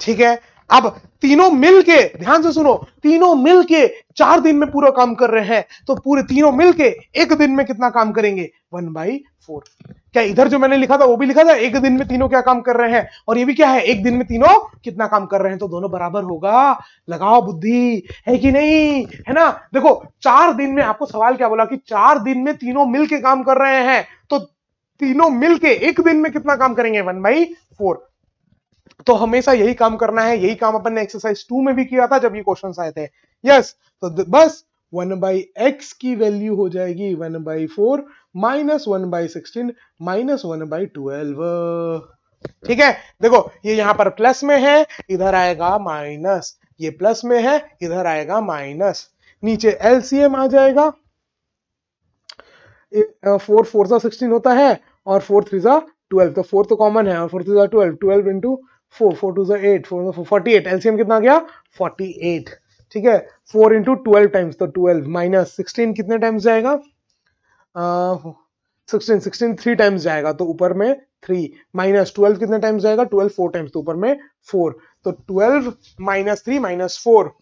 ठीक है अब तीनों मिलके ध्यान से सुनो तीनों मिलके चार दिन में पूरा काम कर रहे हैं तो पूरे तीनों मिलके एक दिन में कितना काम करेंगे वन बाई फोर क्या इधर जो मैंने लिखा था वो भी लिखा था एक दिन में तीनों क्या काम कर रहे हैं और ये भी क्या है एक दिन में तीनों कितना काम कर रहे हैं तो दोनों बराबर होगा लगाओ बुद्धि है कि नहीं है ना देखो चार दिन में आपको सवाल क्या बोला कि चार दिन में तीनों मिलके काम कर रहे हैं तो तीनों मिलके एक दिन में कितना काम करेंगे वन बाई फोर तो हमेशा यही काम करना है यही काम अपन ने एक्सरसाइज टू में भी किया था जब ये क्वेश्चन आए थे यस तो बस वन बाई एक्स की वैल्यू हो जाएगी one by four minus one by sixteen minus one by twelve ठीक है देखो ये यहां पर प्लस में है इधर आएगा माइनस ये प्लस में है इधर आएगा माइनस नीचे एलसीएम आ जाएगा फोर फोर सा सिक्सटीन होता है और फोर थ्री सा ट्वेल्व तो फोर तो कॉमन है और फोर थ्री सा twelve twelve into four four two जो eight four forty eight LCM कितना गया फोर्टी एट ठीक है फोर इंटू ट्वेल्व टाइम्स तो ट्वेल्व माइनस सिक्सटीन कितने टाइम्स जाएगा सिक्सटीन सिक्सटीन थ्री टाइम्स जाएगा तो ऊपर में थ्री माइनस ट्वेल्व कितने टाइम्स जाएगा ट्वेल्व फोर टाइम्स तो ऊपर में फोर तो twelve minus three minus four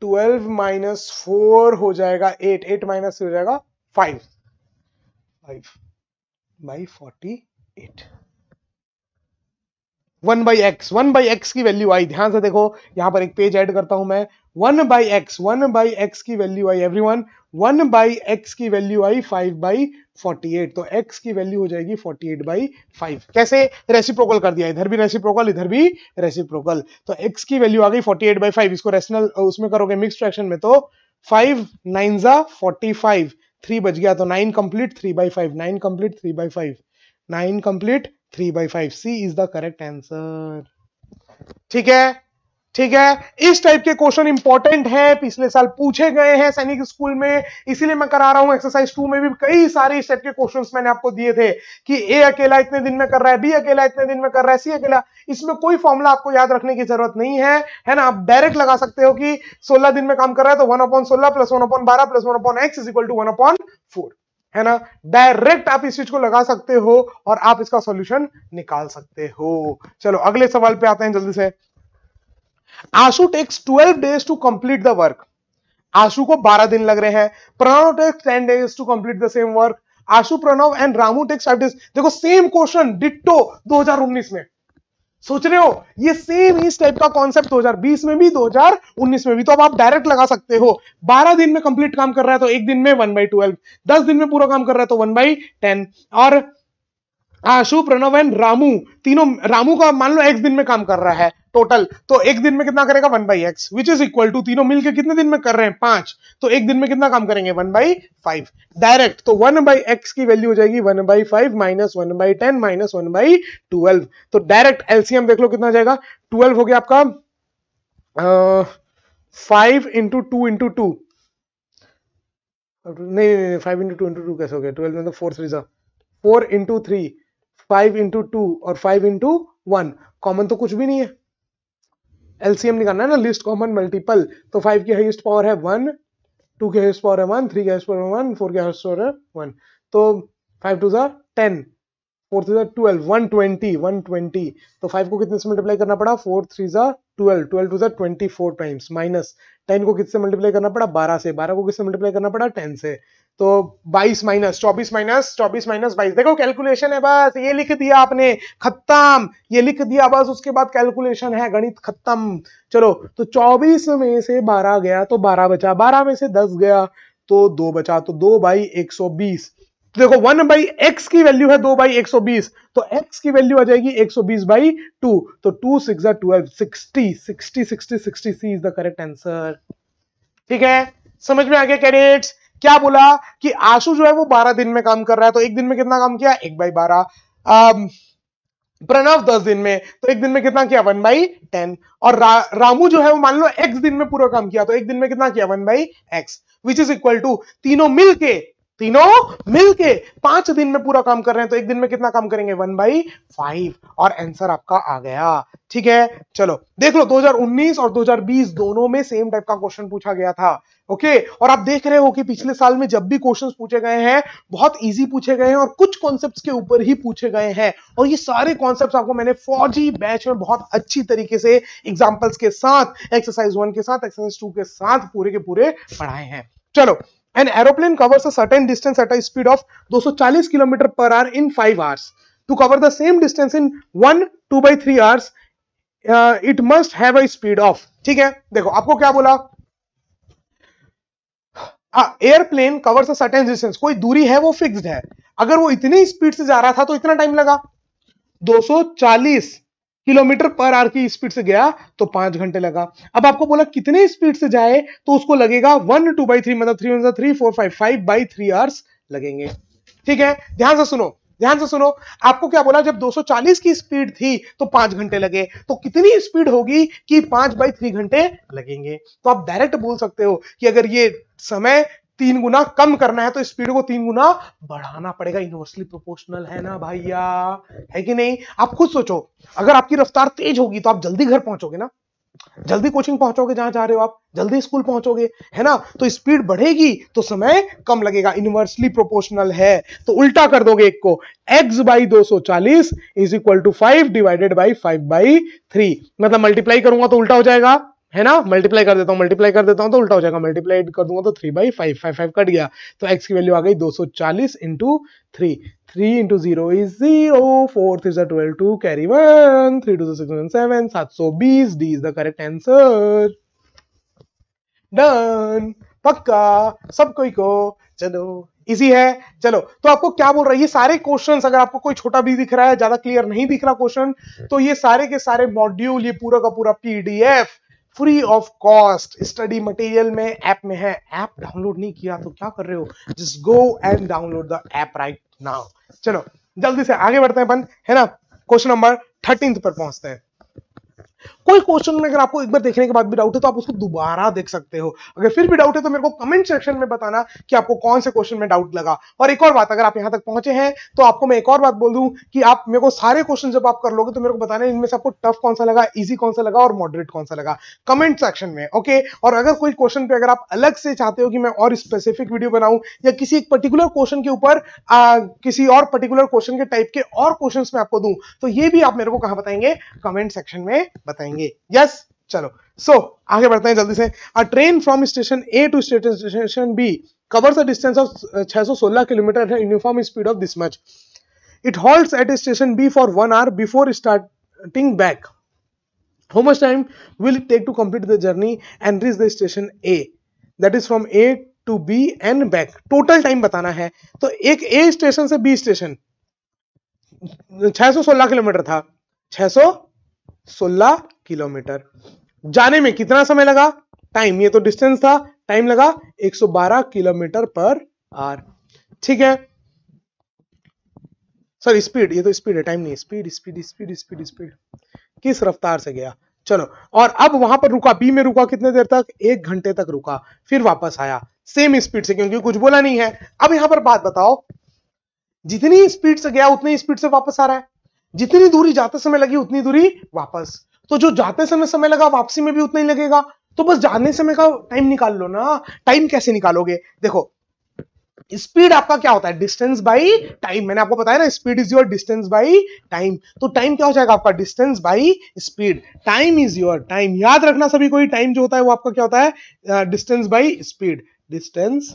twelve minus four हो जाएगा एट एट माइनस हो जाएगा five five by forty eight one by x one by x की वैल्यू आई ध्यान से देखो यहां पर एक पेज ऐड करता हूं मैं one by x one by x की वैल्यू आई every one one by x की वैल्यू आई फाइव बाई फोर्टी एट तो एक्स की वैल्यू हो जाएगी फोर्टी एट बाई फाइव कैसे रेसिप्रोकल कर दिया इधर भी रेसिप्रोकल इधर भी रेसिप्रोकल तो एक्स की वैल्यू आ गई फोर्टी एट बाई फाइव इसको रेशनल उसमें करोगे मिक्स फ्रैक्शन में तो फाइव नाइन जा फोर्टी फाइव थ्री बज गया तो nine complete three by five nine complete three by five nine complete three by five C is the correct answer ठीक है ठीक है इस टाइप के क्वेश्चन इंपॉर्टेंट है पिछले साल पूछे गए हैं सैनिक स्कूल में इसीलिए मैं करा रहा हूं एक्सरसाइज टू में भी कई सारे इस टाइप के क्वेश्चंस मैंने आपको दिए थे कि ए अकेला इतने दिन में कर रहा है बी अकेला इतने दिन में कर रहा है सी अकेला इसमें कोई फॉर्मुला आपको याद रखने की जरूरत नहीं है है ना आप डायरेक्ट लगा सकते हो कि सोलह दिन में काम कर रहा है तो वन अपॉन सोलह प्लस वन अपॉन बारह plus one upon x is equal to one upon four है ना डायरेक्ट आप इस चीज को लगा सकते हो और आप इसका सॉल्यूशन निकाल सकते हो चलो अगले सवाल पे आते हैं जल्दी से Ashu takes 12 days to complete the work Ashu को 12 दिन लग रहे हैं Pranav takes 10 days to complete the same work Ashu Pranav and Ramu takes five days देखो सेम क्वेश्चन डिट्टो दो में सोच रहे हो ये सेम इस टाइप का कॉन्सेप्ट 2020 में भी 2019 में भी तो अब आप डायरेक्ट लगा सकते हो 12 दिन में कंप्लीट काम कर रहा है तो एक दिन में वन बाई ट्वेल्व दस दिन में पूरा काम कर रहा है तो वन बाई टेन और आशु प्रणव एंड रामू तीनों रामू का मान लो एक दिन में काम कर रहा है टोटल तो एक दिन में कितना करेगा one by x which is equal to तीनों मिलकर कितने दिन में कर रहे हैं पांच तो एक दिन में कितना काम करेंगे वन बाई फाइव डायरेक्ट तो वन बाई एक्स की वैल्यू हो जाएगी one by five minus one by ten minus one by twelve तो डायरेक्ट एलसीएम देख लो कितना जाएगा ट्वेल्व हो गया आपका five into two into two नहीं five into two into two कैसे हो गया ट्वेल्व में तो four three four into three five into two और फाइव इंटू वन कॉमन तो कुछ भी नहीं है एलसीएम निकालना है ना लिस्ट कॉमन मल्टीपल तो फाइव की हाइस्ट पावर है वन टू के हाइस्ट पावर है वन थ्री के हाइस्ट पावर है वन फोर के हाइस्ट पावर है वन तो फाइव टू जार टेन फोर थ्री जार twelve one twenty one twenty तो फाइव को कितने से मल्टीप्लाई करना पड़ा फोर थ्री जार ट्वेल्व ट्वेल्व टू जार twenty four times minus ten को किससे मल्टीप्लाई करना पड़ा बारह से बारह को किससे मल्टीप्लाई करना पड़ा टेन से तो 22 माइनस 24 माइनस 24 माइनस 22 देखो कैलकुलेशन है बस ये लिख दिया आपने खत्म ये लिख दिया बस उसके बाद कैलकुलेशन है गणित खत्म चलो तो 24 में से 12 गया तो 12 बचा 12 में से 10 गया तो 2 बचा तो 2 बाई एक तो देखो वन बाई एक्स की वैल्यू है दो बाई एक सौ बीस तो एक्स की वैल्यू आ जाएगी एक सौ बीस बाई टू तो two six twelve sixty sixty sixty sixty C is the correct answer ठीक है समझ में आ गया कैरेट्स क्या बोला कि आशु जो है वो बारह दिन में काम कर रहा है तो एक दिन में कितना काम किया एक बाई बारह प्रणव दस दिन में तो एक दिन में कितना किया वन बाई टेन और रा, रामू जो है वो मान लो एक्स दिन में पूरा काम किया तो एक दिन में कितना किया one by x which is equal to तीनों मिलके तीनों मिलके पांच दिन में पूरा काम कर रहे हैं तो एक दिन में कितना काम करेंगे वन बाई फाइव और आंसर आपका आ गया ठीक है चलो देख लो 2019 और 2020 दोनों में सेम टाइप का क्वेश्चन पूछा गया था ओके और आप देख रहे हो कि पिछले साल में जब भी क्वेश्चंस पूछे गए हैं बहुत इजी पूछे गए हैं और कुछ कॉन्सेप्ट के ऊपर ही पूछे गए हैं और ये सारे कॉन्सेप्ट आपको मैंने फौजी बैच में बहुत अच्छी तरीके से एग्जाम्पल्स के साथ एक्सरसाइज वन के साथ एक्सरसाइज टू के साथ पूरे के पूरे पढ़ाए हैं चलो an aeroplane covers certain distance at a speed of दो चालीस kilometre per hour in five hours to cover the same distance in one two by three hours it must है स्पीड ऑफ ठीक है देखो आपको क्या बोला एयरप्लेन कवर सर्टेन डिस्टेंस कोई दूरी है वो फिक्स्ड है अगर वो इतनी स्पीड से जा रहा था तो इतना टाइम लगा 240 सौ किलोमीटर पर आर की स्पीड से गया तो पांच घंटे लगा अब आपको बोला कितने स्पीड से जाए तो उसको लगेगा वन टू बाई थ्री मतलब थ्री मतलब three four five five by three hours लगेंगे ठीक है ध्यान से सुनो ध्यान से सुनो आपको क्या बोला जब 240 की स्पीड थी तो पांच घंटे लगे तो कितनी स्पीड होगी कि पांच बाई थ्री घंटे लगेंगे तो आप डायरेक्ट बोल सकते हो कि अगर ये समय तीन गुना कम करना है तो स्पीड को तीन गुना बढ़ाना पड़ेगा इनवर्सली प्रोपोर्शनल है ना भैया है कि नहीं आप खुद सोचो अगर आपकी रफ्तार तेज होगी तो आप जल्दी घर पहुंचोगे ना जल्दी कोचिंग पहुंचोगे जहां जा रहे हो आप जल्दी स्कूल पहुंचोगे है ना तो स्पीड बढ़ेगी तो समय कम लगेगा इनवर्सली प्रोपोर्शनल है तो उल्टा कर दोगे एक को x बाई दो सौ चालीस is equal to five divided by five by three मतलब मल्टीप्लाई करूंगा तो उल्टा हो जाएगा है ना मल्टीप्लाई कर देता हूँ मल्टीप्लाई कर देता हूँ तो उल्टा हो जाएगा मल्टीप्लाई कर दूंगा तो three by five five five cut गया तो एक्स की वैल्यू आ गई दो सौ चालीस into three three into zero is zero four three जो twelve two carry one three two six seven सात सौ बीस D is the correct answer done पक्का सब कोई को चलो इजी है चलो तो आपको क्या बोल रहा है ये सारे क्वेश्चन अगर आपको कोई छोटा भी दिख रहा है ज्यादा क्लियर नहीं दिख रहा क्वेश्चन तो ये सारे के सारे मॉड्यूल ये पूरा का पूरा PDF free of cost study material में ऐप में है ऐप डाउनलोड नहीं किया तो क्या कर रहे हो just go and download the app right now चलो जल्दी से आगे बढ़ते हैं अपन है ना क्वेश्चन नंबर थर्टीन पर पहुंचते हैं कोई क्वेश्चन में अगर आपको एक बार देखने के बाद भी डाउट है तो आप उसको दोबारा देख सकते हो अगर फिर भी डाउट है तो मेरे को कमेंट सेक्शन में बताना कि आपको कौन से क्वेश्चन में डाउट लगा और एक और बात अगर आप यहां तक पहुंचे हैं तो आपको मैं एक और बात बोल दूं कि आप मेरे को सारे क्वेश्चन जब आप कर लोगे तो मेरे को बताना इनमें से आपको टफ कौन सा लगा इजी कौन सा लगा और मॉडरेट कौन सा लगा कमेंट सेक्शन में ओके और अगर कोई क्वेश्चन पे अगर आप अलग से चाहते हो कि मैं और स्पेसिफिक वीडियो बनाऊं या किसी एक पर्टिकुलर क्वेश्चन के ऊपर किसी और पर्टिकुलर क्वेश्चन के टाइप के और क्वेश्चन में आपको दूं तो ये भी आप मेरे को कहा बताएंगे कमेंट सेक्शन में बताएंगे जाएंगे यस चलो सो आगे बढ़ते हैं जल्दी से train from station A to station B covers a distance of 616 kilometre at uniform speed of this much it holds at station B for one hour before starting back how much time will it take to complete the journey and reach the station A that is from A to B and back total time बताना है तो एक A station से B station 616 kilometre था 616 kilometre जाने में कितना समय लगा टाइम ये तो डिस्टेंस था टाइम लगा 112 किलोमीटर पर आर ठीक है सर स्पीड ये तो स्पीड है टाइम नहीं speed speed speed speed speed किस रफ्तार से गया चलो और अब वहां पर रुका बी में रुका कितने देर तक एक घंटे तक रुका फिर वापस आया सेम स्पीड से क्योंकि कुछ बोला नहीं है अब यहां पर बात बताओ जितनी स्पीड से गया उतनी स्पीड से वापस आ रहा है जितनी दूरी जाते समय लगी उतनी दूरी वापस तो जो जाते समय समय लगा वापसी में भी उतना ही लगेगा तो बस जाने समय का टाइम निकाल लो ना टाइम कैसे निकालोगे देखो स्पीड आपका क्या होता है डिस्टेंस बाई टाइम मैंने आपको बताया ना speed is your distance by time तो टाइम क्या हो जाएगा आपका distance by speed time is your time याद रखना सभी कोई टाइम जो होता है वो आपका क्या होता है distance by speed distance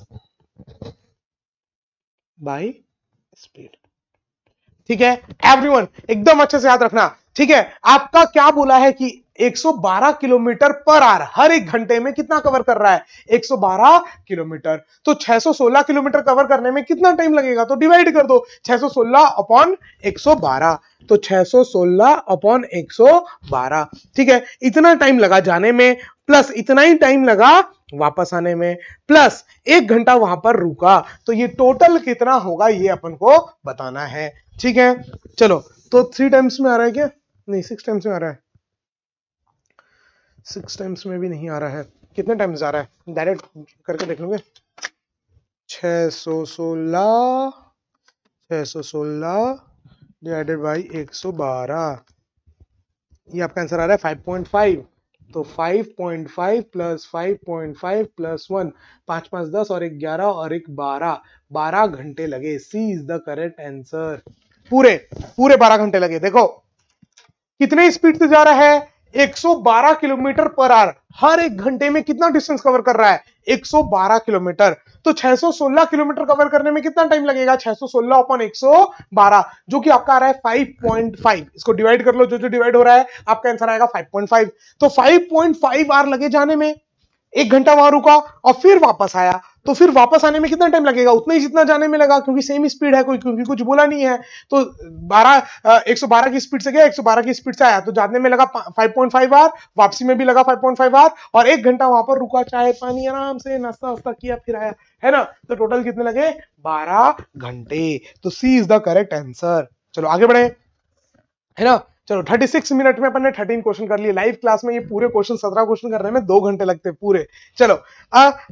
by speed ठीक है एवरीवन एकदम अच्छे से याद रखना ठीक है आपका क्या बोला है कि 112 किलोमीटर पर आर हर एक घंटे में कितना कवर कर रहा है 112 किलोमीटर तो 616 किलोमीटर कवर करने में कितना टाइम लगेगा तो डिवाइड कर दो 616 अपॉन 112 तो 616 अपॉन 112 ठीक है इतना टाइम लगा जाने में प्लस इतना ही टाइम लगा वापस आने में प्लस एक घंटा वहां पर रुका तो ये टोटल कितना होगा ये अपन को बताना है ठीक है चलो तो थ्री टाइम्स में आ रहा है क्या नहीं सिक्स टाइम्स में आ रहा है सिक्स टाइम्स में भी नहीं आ रहा है कितने टाइम्स आ रहा है डायरेक्ट करके देख लूंगे छः सो सोलह छह सो सोलह डिवाइडेड बाई एक सौ बारह ये आपका आंसर आ रहा है फाइव पॉइंट फाइव तो five plus five plus one पांच पांच दस और एक ग्यारह और एक बारह बारह घंटे लगे C is the correct answer पूरे पूरे 12 घंटे लगे देखो कितने स्पीड से जा रहा है 112 किलोमीटर पर आर हर एक घंटे में कितना डिस्टेंस कवर कर रहा है 112 किलोमीटर तो 616 किलोमीटर कवर करने में कितना टाइम लगेगा 616 अपॉन 112 जो कि आपका आ रहा है 5.5 इसको डिवाइड कर लो जो जो डिवाइड हो रहा है आपका आंसर आएगा 5.5 तो 5.5 आर लगे जाने में एक घंटा वहां रुका और फिर वापस आया तो फिर वापस आने में कितना टाइम लगेगा उतना ही जितना जाने में लगा क्योंकि सेम स्पीड है कोई क्योंकि कुछ बोला नहीं है तो 12 112 की स्पीड से गया 112 की स्पीड से आया तो जाने में लगा 5.5 आर वापसी में भी लगा 5.5 आर और एक घंटा वहां पर रुका चाय पानी आराम से नाश्ता वास्ता किया फिर आया है ना तो टोटल कितने लगे बारह घंटे तो C is the correct answer चलो आगे बढ़े है ना चलो 36 मिनट में अपन ने 13 क्वेश्चन कर लिए लाइव क्लास में ये पूरे क्वेश्चन 17 क्वेश्चन करने में दो घंटे लगते हैं पूरे चलो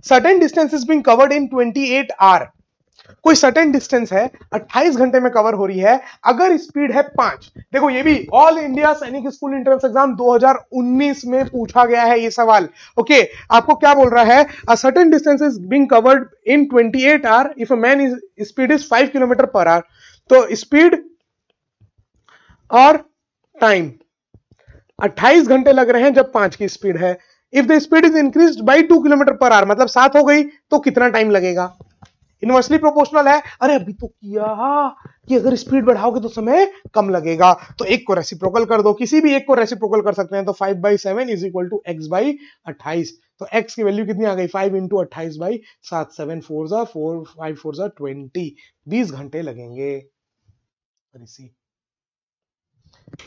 certain distance is been covered in 28 hour कोई सर्टेन डिस्टेंस है 28 घंटे में कवर हो रही है अगर स्पीड है पांच देखो ये भी All India Sainik school entrance exam 2019 में पूछा गया है ये सवाल ओके okay, आपको क्या बोल रहा है a certain distance is being covered in 28 hour if a man is speed is 5 kilometre पर आर तो स्पीड और टाइम 28 घंटे लग रहे हैं जब पांच की स्पीड है if the speed is increase by two kilometre per hour मतलब सात हो गई तो कितना टाइम लगेगा इनवर्सली प्रोपोर्शनल है अरे अभी तो किया कि अगर स्पीड बढ़ाओगे तो समय कम लगेगा तो एक को रेसिप्रोकल कर दो किसी भी एक को रेसिप्रोकल कर सकते हैं तो five by seven is equal to x by अट्ठाईस तो एक्स की वैल्यू कितनी आ गई फाइव इंटू अट्ठाइस बाई सात सेवन फोर जा फोर फाइव फोर जा ट्वेंटी बीस घंटे लगेंगे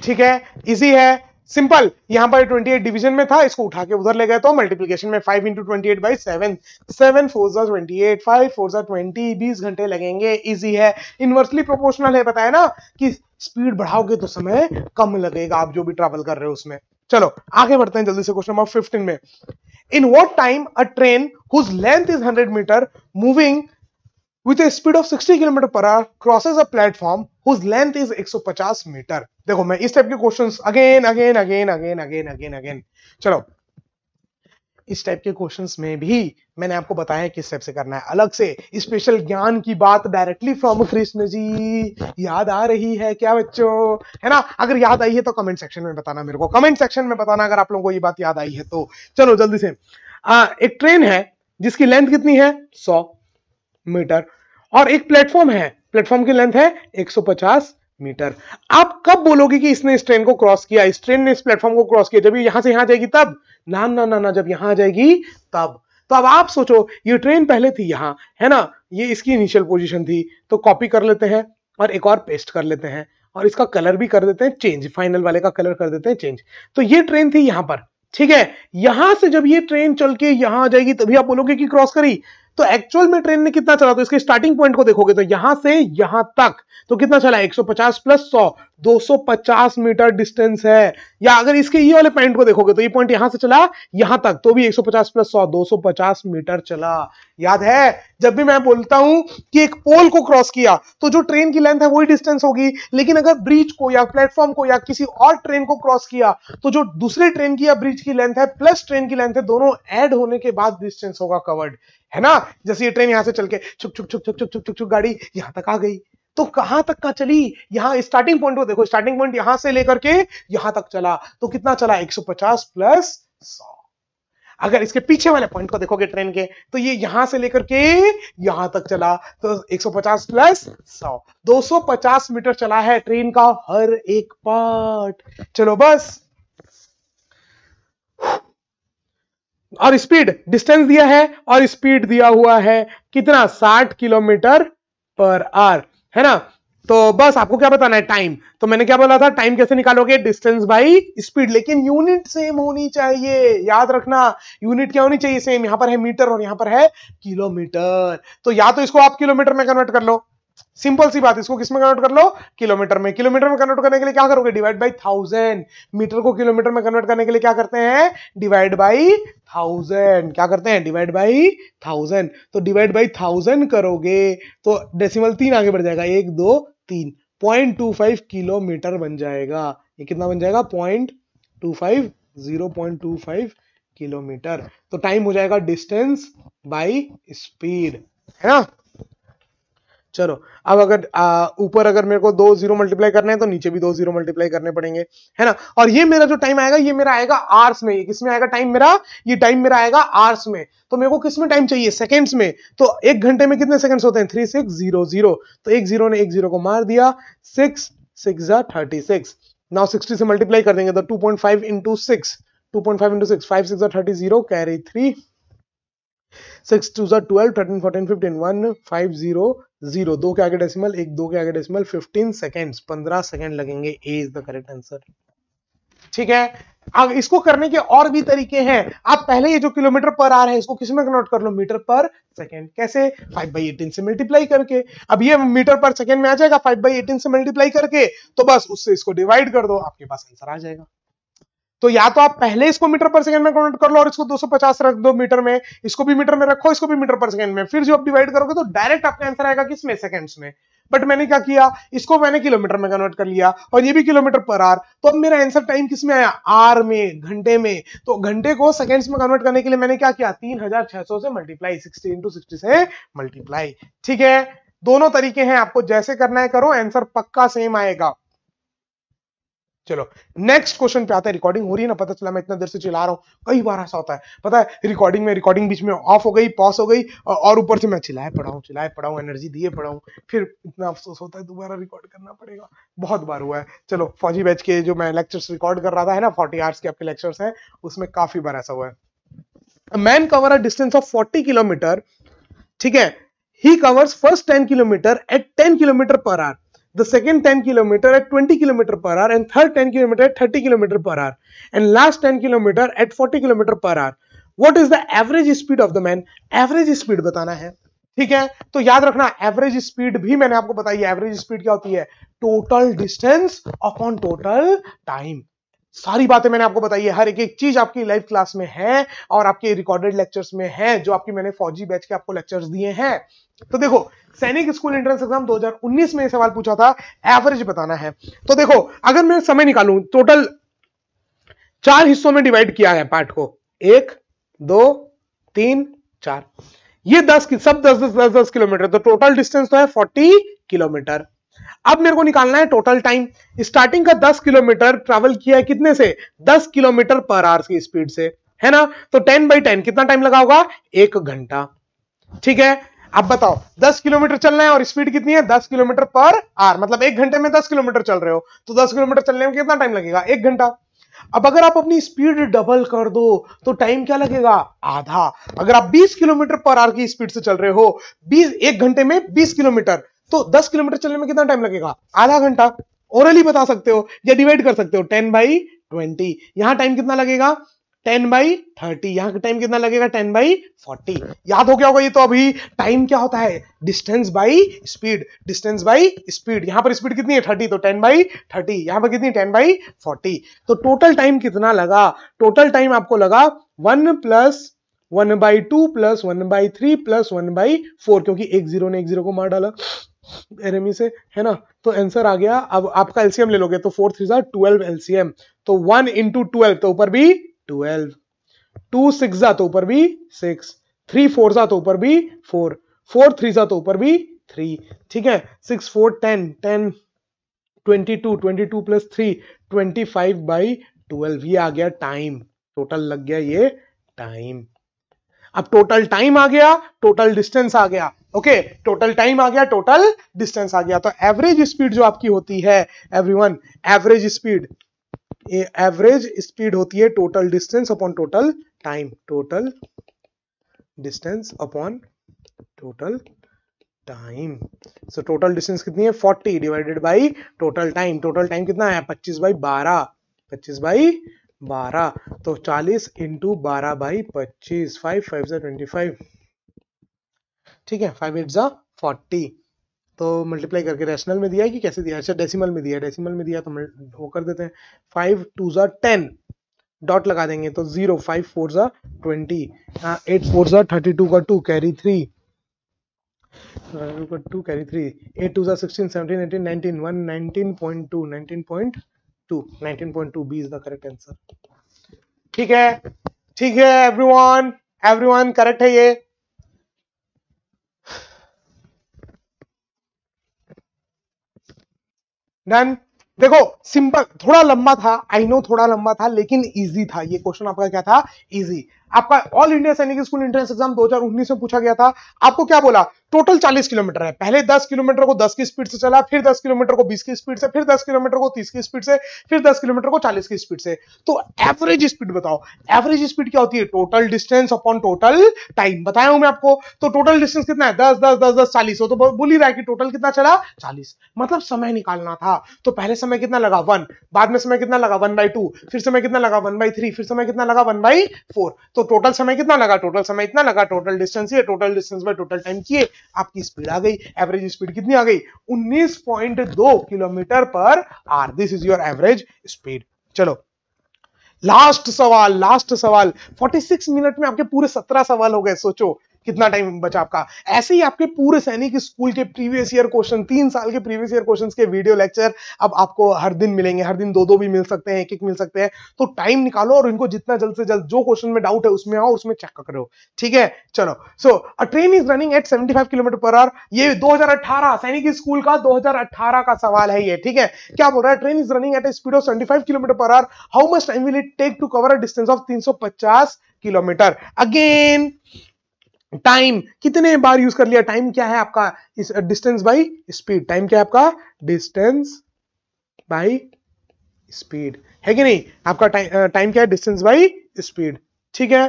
ठीक है इजी है सिंपल यहां पर 28 डिवीजन में था इसको उठा के उधर ले गए तो मल्टीप्लिकेशन में 5 into twenty eight by seven seven four जो ट्वेंटी एट फाइव फोर जो ट्वेंटी बीस घंटे लगेंगे इजी है इनवर्सली प्रोपोर्शनल है बताया ना कि स्पीड बढ़ाओगे तो समय कम लगेगा आप जो भी ट्रेवल कर रहे हो उसमें चलो आगे बढ़ते हैं जल्दी से क्वेश्चन नंबर फिफ्टीन में in what time a train whose length is hundred metre moving with a speed of sixty kilometre पर hour crosses a platform whose length is एक सौ पचास मीटर देखो मैं इस टाइप के questions again again again again again again again चलो इस टाइप के क्वेश्चंस में भी मैंने आपको बताया किस टाइप से करना है अलग से स्पेशल ज्ञान की बात डायरेक्टली फ्रॉम कृष्ण जी याद आ रही है क्या बच्चों है ना अगर याद आई है तो कमेंट सेक्शन में बताना मेरे को कमेंट सेक्शन में बताना अगर आप लोगों को ये बात याद आई है तो चलो जल्दी से आ, एक ट्रेन है जिसकी लेंथ कितनी है सौ मीटर और एक प्लेटफॉर्म है प्लेटफॉर्म की लेंथ है एक मीटर आप कब बोलोगे कि इसने इस ट्रेन को क्रॉस किया इस ट्रेन ने इस प्लेटफॉर्म को क्रॉस किया जब ये यहां से यहां जाएगी तब ना ना ना ना जब यहां जाएगी तब तो अब आप सोचो ये ट्रेन पहले थी यहां है ना ये इसकी इनिशियल पोजीशन थी तो कॉपी कर लेते हैं और एक और पेस्ट कर लेते हैं और इसका कलर भी कर देते हैं चेंज फाइनल वाले का कलर कर देते हैं चेंज तो ये ट्रेन थी यहां पर ठीक है यहां से जब ये ट्रेन चल के यहां जाएगी तभी आप बोलोगे कि क्रॉस करी तो एक्चुअल में ट्रेन ने कितना चला तो इसके स्टार्टिंग पॉइंट को देखोगे तो यहां से यहां तक तो कितना चला 150 प्लस 100 250 मीटर डिस्टेंस है या अगर इसके ये वाले पॉइंट को देखोगे तो ये पॉइंट यहां से चला यहां तक तो भी 150 प्लस 100 250 मीटर चला याद है जब भी मैं बोलता हूं कि एक पोल को क्रॉस किया तो जो ट्रेन की लेंथ है वही डिस्टेंस होगी लेकिन अगर ब्रिज को या प्लेटफॉर्म को या किसी और ट्रेन को क्रॉस किया तो जो दूसरे ट्रेन की या ब्रिज की लेंथ है प्लस ट्रेन की लेंथ है दोनों एड होने के बाद डिस्टेंस होगा कवर्ड है ना जैसे ये ट्रेन यहां से चल के छुक छुक छुक छुक छुक छुक छुक छुक गाड़ी यहां तक आ गई तो कहां तक का चली यहां स्टार्टिंग पॉइंट को देखो स्टार्टिंग पॉइंट यहां से लेकर के यहां तक चला तो कितना चला 150 प्लस 100 अगर इसके पीछे वाले पॉइंट को देखोगे ट्रेन के तो ये यहां से लेकर के यहां तक चला तो 150 प्लस 100 250 मीटर चला है ट्रेन का हर एक पार्ट चलो बस और स्पीड डिस्टेंस दिया है और स्पीड दिया हुआ है कितना 60 किलोमीटर पर आर है ना तो बस आपको क्या बताना है टाइम तो मैंने क्या बोला था टाइम कैसे निकालोगे डिस्टेंस बाई स्पीड लेकिन यूनिट सेम होनी चाहिए याद रखना यूनिट क्या होनी चाहिए सेम यहां पर है मीटर और यहां पर है किलोमीटर तो या तो इसको आप किलोमीटर में कन्वर्ट कर लो सिंपल सी बात इसको किसमें कन्वर्ट कर लो किलोमीटर में किलोमीटर में कन्वर्ट करने के लिए क्या करोगे डिवाइड बाई थाउजेंड मीटर को किलोमीटर में कन्वर्ट करने के लिए क्या करते हैं डिवाइड बाई थाउजेंड क्या करते हैं डिवाइड बाई थाउजेंड तो डिवाइड बाई थाउजेंड करोगे तो डेसिमल तीन आगे बढ़ जाएगा एक दो तीन पॉइंट टू फाइव किलोमीटर बन जाएगा ये कितना बन जाएगा point two five zero point two five kilometre तो टाइम हो जाएगा डिस्टेंस बाई स्पीड है ना चलो अब अगर ऊपर अगर मेरे को दो जीरो मल्टीप्लाई करना है तो नीचे भी दो जीरो मल्टीप्लाई करने पड़ेंगे है ना और ये मेरा जो टाइम आएगा ये मेरा आएगा आर्स में किसमें आएगा टाइम मेरा ये टाइम मेरा आएगा आर्स में तो मेरे को किसमें टाइम चाहिए सेकंड्स में तो एक घंटे में कितने सेकंड्स होते हैं थ्री सिक्स जीरो जीरो तो एक जीरो ने एक जीरो को मार दिया six six thirty six now sixty से मल्टीप्लाई कर देंगे तो two point five into six two point five into six five six thirty zero carry three six two twelve thirteen fourteen fifteen one five zero zero दो के आगे decimal एक दो के आगे डेसिमल फिफ्टीन सेकेंड्स पंद्रह सेकेंड लगेंगे A is the correct answer ठीक है अब इसको करने के और भी तरीके हैं आप पहले ये जो किलोमीटर पर आ रहे हैं इसको किस में कन्वर्ट कर लो मीटर पर सेकेंड कैसे 5 बाई एटीन से मल्टीप्लाई करके अब ये मीटर पर सेकेंड में आ जाएगा 5 बाई एटीन से मल्टीप्लाई करके तो बस उससे इसको डिवाइड कर दो आपके पास आंसर आ जाएगा तो या तो आप पहले इसको मीटर पर सेकंड में कन्वर्ट कर लो और इसको 250 रख दो मीटर में इसको भी मीटर में रखो इसको भी मीटर पर सेकंड में फिर जो आप डिवाइड करोगे तो डायरेक्ट आपका आंसर आएगा किसमें सेकंड्स में बट मैंने क्या किया इसको मैंने किलोमीटर में कन्वर्ट कर लिया और ये भी किलोमीटर पर आर तो अब मेरा आंसर टाइम किस में आया आर में घंटे में तो घंटे को सेकंड्स में कन्वर्ट करने के लिए मैंने क्या किया तीन हजार छह सौ से मल्टीप्लाई सिक्सटी इंटू सिक्सटी से मल्टीप्लाई ठीक है दोनों तरीके हैं आपको जैसे करना है करो आंसर पक्का सेम आएगा चलो नेक्स्ट क्वेश्चन पे आता है रिकॉर्डिंग हो रही है ना पता चला मैं इतना देर से चिल्ला रहा हूँ कई बार ऐसा होता है पता है रिकॉर्डिंग में रिकॉर्डिंग बीच में ऑफ हो गई पॉज हो गई और ऊपर से मैं चिल्लाए पढ़ाऊँ चिल्लाए पढ़ाऊँ एनर्जी दिए पढ़ाऊँ फिर इतना अफसोस होता है दोबारा रिकॉर्ड करना पड़ेगा बहुत बार हुआ है चलो फौजी बैच के जो मैं लेक्चर्स रिकॉर्ड कर रहा था है ना फोर्टी आवर्स के आपके लेक्चर्स हैं उसमें काफी बार ऐसा हुआ है man cover a distance of forty kilometer ठीक है he covers first ten kilometer at ten kilometer per hour the second 10 kilometer at 20 km per hour and third 10 kilometer at 30 km per hour and last 10 kilometer at 40 km per hour. What is the average speed of the man? Average speed batana hai ठीक है तो याद रखना average speed भी मैंने आपको बताई average speed क्या होती है total distance upon total time सारी बातें मैंने आपको बताई है हर एक एक चीज आपकी लाइव क्लास में है और आपके रिकॉर्डेड लेक्चर्स में है जो आपकी मैंने फौजी बैच के आपको लेक्चर्स दिए हैं तो देखो सैनिक स्कूल एंट्रेंस एग्जाम 2019 में सवाल पूछा था एवरेज बताना है तो देखो अगर मैं समय निकालू टोटल चार हिस्सों में डिवाइड किया है पार्ट को एक दो तीन चार ये दस सब दस दस दस दस किलोमीटर तो टोटल डिस्टेंस तो है फोर्टी किलोमीटर अब मेरे को निकालना है टोटल टाइम स्टार्टिंग का 10 किलोमीटर ट्रेवल किया है कितने से 10 किलोमीटर पर आवर की स्पीड से है ना तो 10 बाई टेन कितना टाइम लगा होगा एक घंटा ठीक है अब बताओ 10 किलोमीटर चलना है और स्पीड कितनी है 10 किलोमीटर पर आर मतलब एक घंटे में 10 किलोमीटर चल रहे हो तो 10 किलोमीटर चलने में कितना टाइम लगेगा एक घंटा अब अगर आप अपनी स्पीड डबल कर दो तो टाइम क्या लगेगा आधा अगर आप 20 किलोमीटर पर आर की स्पीड से चल रहे हो 20 एक घंटे में 20 किलोमीटर तो 10 किलोमीटर चलने में कितना टाइम लगेगा आधा घंटा ओरली बता सकते हो या डिवाइड कर सकते हो टेन बाई ट्वेंटी यहां टाइम कितना लगेगा 10 बाई थर्टी यहां का टाइम कितना लगेगा 10 बाई फोर्टी याद हो गया होगा ये तो अभी टाइम क्या होता है distance by speed distance by speed यहां पर स्पीड कितनी है 30 तो 10 बाई थर्टी यहां पर कितनी 10 बाई फोर्टी तो टोटल टाइम कितना लगा टोटल टाइम आपको लगा 1 plus one by two plus one by three plus one by four क्योंकि एक जीरो ने एक जीरो को मार डाला एनएमई से है ना तो आंसर आ गया अब आपका एलसीएम ले लोगे तो फोर थ्री जार ट्वेल्व एलसीएम तो वन इंटू ट्वेल्व तो ऊपर भी ट्वेल्व टू सिक्स जा तो ऊपर भी सिक्स थ्री फोर जा तो ऊपर भी फोर फोर थ्री जा तो ऊपर भी थ्री ठीक है six four ten ten twenty two twenty two plus three twenty five by twelve ये आ गया टाइम टोटल लग गया ये टाइम अब टोटल टाइम आ गया टोटल डिस्टेंस आ गया ओके टोटल टाइम आ गया टोटल डिस्टेंस आ गया तो एवरेज स्पीड जो आपकी होती है everyone average speed average speed होती है total distance upon total time total distance upon total time so total distance कितनी है 40 divided by total time total time कितना है 25 बाई 12 25 बाई बारह तो चालीस इंटू बारह बाई पच्चीस फाइव फाइव जो ट्वेंटी फाइव ठीक है फाइव एट ज़ा फोर्टी तो मल्टीप्लाई करके रेशनल में दिया है कि कैसे दिया अच्छा डेसिमल में दिया डेसिमल में दिया तो वो कर देते हैं फाइव टू जो टेन डॉट लगा देंगे तो जीरो फाइव फोर जो ट्वेंटी एट फोर जो थर्टी टू का two carry three two carry three eight two जो sixteen seventeen eighteen nineteen one nineteen point two nineteen point two nineteen point two B is the correct answer ठीक है ठीक है everyone everyone correct है ये done देखो simple थोड़ा लंबा था आई नो थोड़ा लंबा था लेकिन इजी था ये क्वेश्चन आपका क्या था इजी आपका All India Sainik school entrance exam 2019 में पूछा गया था आपको क्या बोला टोटल 40 किलोमीटर है पहले 10 किलोमीटर को 10 की स्पीड से चला फिर 10 किलोमीटर को 20 की स्पीड से फिर 10 किलोमीटर को 30 की स्पीड से फिर 10 किलोमीटर को 40 की स्पीड से तो एवरेज स्पीड बताओ एवरेज स्पीड क्या होती है total distance upon total time बताया हूं मैं आपको तो टोटल डिस्टेंस कितना है दस दस दस दस चालीस हो तो बोल ही रहा है कि टोटल कितना चला चालीस मतलब समय निकालना था तो पहले समय कितना लगा वन बाद में समय कितना लगा वन बाई फिर समय कितना लगा वन बाई फिर समय कितना लगा वन बाई फोर तो टोटल समय कितना लगा टोटल समय इतना लगा टोटल डिस्टेंस ये total distance by total time किए आपकी स्पीड आ गई एवरेज स्पीड कितनी आ गई 19.2 किलोमीटर पर hour this is your average speed चलो लास्ट सवाल लास्ट सवाल 46 मिनट में आपके पूरे 17 सवाल हो गए सोचो कितना टाइम बचा आपका ऐसे ही आपके पूरे सैनिक स्कूल के प्रीवियस ईयर क्वेश्चन तीन साल के प्रीवियस ईयर क्वेश्चन के वीडियो लेक्चर अब आपको हर दिन मिलेंगे हर दिन दो दो भी मिल सकते हैं एक एक मिल सकते हैं तो टाइम निकालो और इनको जितना जल्द से जल्द जो क्वेश्चन में डाउट है उसमें आओ उसमें चेक करो ठीक है चलो so a train is running at seventy kilometer per hour ये दो सैनिक स्कूल का दो का सवाल है ये ठीक है क्या बोल रहा है train is running at a speed of seventy kilometer per hour how much time will it take to cover a distance of तीन किलोमीटर अगेन टाइम कितने बार यूज कर लिया टाइम क्या है आपका इस डिस्टेंस बाई स्पीड टाइम क्या है आपका डिस्टेंस बाई स्पीड है कि नहीं आपका टाइम uh, क्या है डिस्टेंस बाई स्पीड ठीक है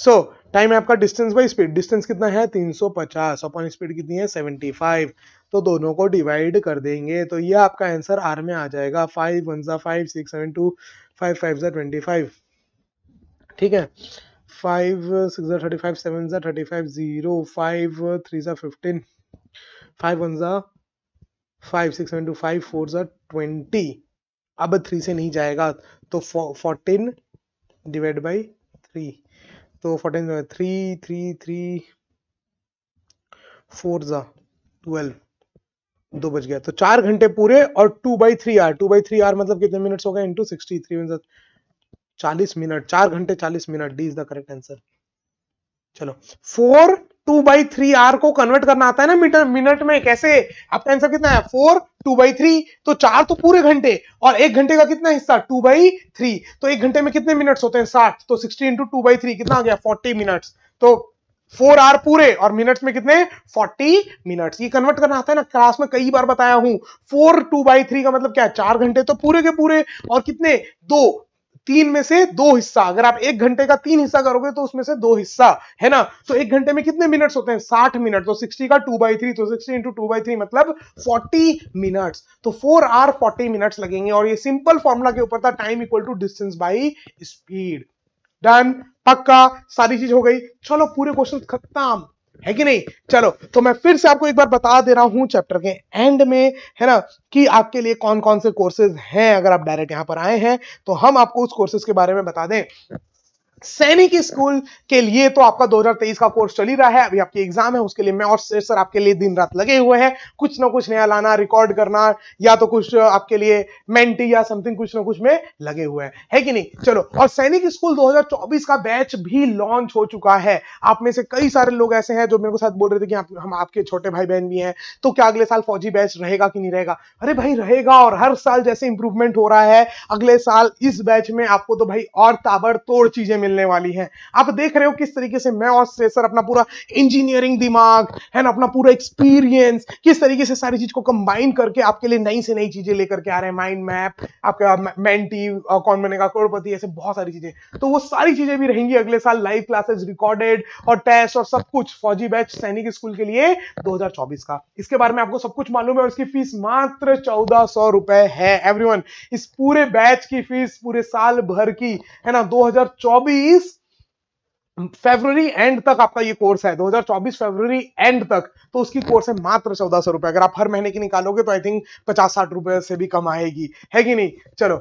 सो so, टाइम है आपका डिस्टेंस बाई स्पीड डिस्टेंस कितना है 350 अपॉन स्पीड कितनी है 75 तो दोनों को डिवाइड कर देंगे तो ये आपका आंसर आर में आ जाएगा फाइव वन सा five six seven two five five सा ट्वेंटी फाइव ठीक है ट्वेंटी uh, uh, अब थ्री से नहीं जाएगा तो फोर्टीन डिवाइड बाई थ्री तो fourteen three three three four ज़ा ट्वेल्व दो बज गया तो चार घंटे पूरे और two by three hour two by three hour मतलब कितने मिनट्स हो गए इंटू सिक्सटी थ्री मिनट चालीस मिनट चार घंटे चालीस minute D is the correct answer चलो four two by three hour को कन्वर्ट करना आता है ना मीटर मिनट में कैसे आपका आंसर कितना है फोर टू बाई थ्री तो चार तो पूरे घंटे और एक घंटे का कितना हिस्सा टू बाई थ्री तो एक घंटे में कितने मिनट्स होते हैं साठ तो sixty into two by three कितना आ गया फोर्टी मिनट्स तो फोर आर पूरे और मिनट्स में कितने फोर्टी मिनट्स ये कन्वर्ट करना आता है ना क्लास में कई बार बताया हूं फोर टू बाई थ्री का मतलब क्या है चार घंटे तो पूरे के पूरे और कितने दो तीन में से दो हिस्सा अगर आप एक घंटे का तीन हिस्सा करोगे तो उसमें से दो हिस्सा है ना तो एक घंटे में कितने मिनट्स होते हैं साठ मिनट तो सिक्सटी का टू बाई थ्री तो sixty into two by three मतलब फोर्टी मिनट्स तो फोर आर फोर्टी मिनट्स लगेंगे और ये सिंपल फॉर्मूला के ऊपर था time equal to distance by speed done पक्का सारी चीज हो गई चलो पूरे क्वेश्चन खत्म है कि नहीं चलो तो मैं फिर से आपको एक बार बता दे रहा हूं चैप्टर के एंड में है ना कि आपके लिए कौन कौन से कोर्सेज हैं अगर आप डायरेक्ट यहां पर आए हैं तो हम आपको उस कोर्सेज के बारे में बता दें सैनिक स्कूल के लिए तो आपका 2023 का कोर्स चल ही रहा है अभी आपकी एग्जाम है उसके लिए मैं और सर आपके लिए दिन रात लगे हुए हैं कुछ ना कुछ नया लाना रिकॉर्ड करना या तो कुछ आपके लिए मेंटी या समथिंग कुछ ना कुछ में लगे हुए हैं है कि नहीं चलो और सैनिक स्कूल 2024 का बैच भी लॉन्च हो चुका है आप में से कई सारे लोग ऐसे हैं जो मेरे को साथ बोल रहे थे कि आप, हम आपके छोटे भाई बहन भी हैं तो क्या अगले साल फौजी बैच रहेगा कि नहीं रहेगा अरे भाई रहेगा और हर साल जैसे इंप्रूवमेंट हो रहा है अगले साल इस बैच में आपको तो भाई और ताबड़तोड़ चीजें मिल मिलने वाली है आप देख रहे हो किस तरीके से मैं और श्रेसर अपना पूरा इंजीनियरिंग दिमाग है ना अपना पूरा एक्सपीरियंस किस तरीके से सारी चीज को कंबाइन करके आपके लिए नई से नई चीजें लेकर के आ रहे हैं माइंड मैप आपके मेंटी कौन बनेगा करोड़पति ऐसे बहुत सारी चीजें तो वो सारी चीजें भी रहेंगी अगले साल लाइव क्लासेस रिकॉर्डेड और टेस्ट और सब कुछ फौजी बैच सैनिक स्कूल के लिए दो का इसके बारे में आपको सब कुछ मालूम है और इसकी फीस मात्र चौदह सौ रुपए है एवरीवन इस पूरे बैच की फीस पूरे साल भर की है ना 2024 2024 फेब्रवरी एंड तक आपका ये कोर्स है 2024 फरवरी एंड तक तो उसकी कोर्स है मात्र चौदह सौ रुपए अगर आप हर महीने की निकालोगे तो आई थिंक पचास साठ रुपए से भी कम आएगी है कि नहीं चलो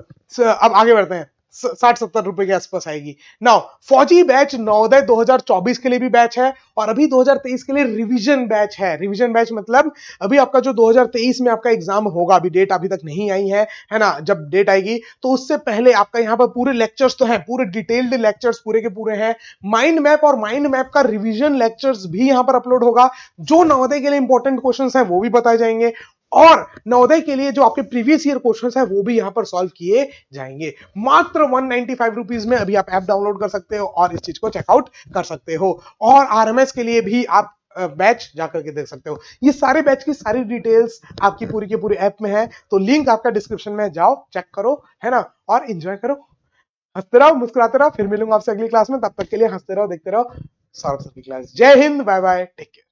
अब आगे बढ़ते हैं साठ सत्तर रुपए के आसपास आएगी नाउ फौजी बैच नवोदय 2024 के लिए भी बैच है और अभी 2023 के लिए रिवीजन बैच है रिवीजन बैच मतलब अभी आपका जो 2023 में आपका एग्जाम होगा अभी डेट अभी तक नहीं आई है है ना जब डेट आएगी तो उससे पहले आपका यहाँ पर पूरे लेक्चर्स तो हैं पूरे डिटेल्ड लेक्चर्स पूरे के पूरे हैं माइंड मैप और माइंड मैप का रिविजन लेक्चर्स भी यहाँ पर अपलोड होगा जो नवोदय के लिए इंपॉर्टेंट क्वेश्चन है वो भी बताए जाएंगे और नवोदय के लिए जो आपके प्रीवियस ईयर क्वेश्चंस है वो भी यहां पर सॉल्व किए जाएंगे मात्र वन नाइनटी में अभी आप ऐप डाउनलोड कर सकते हो और इस चीज को चेकआउट कर सकते हो और आरएमएस के लिए भी आप बैच जाकर के देख सकते हो ये सारे बैच की सारी डिटेल्स आपकी पूरी के पूरी ऐप में है तो लिंक आपका डिस्क्रिप्शन में जाओ चेक करो है ना और इंजॉय करो हंसते रहो मुस्कुराते रहो फिर मिलूंगा आपसे अगली क्लास में तब तक के लिए हंसते रहो देखते रहो सौरभ क्लास जय हिंद बाय बाय टेक केयर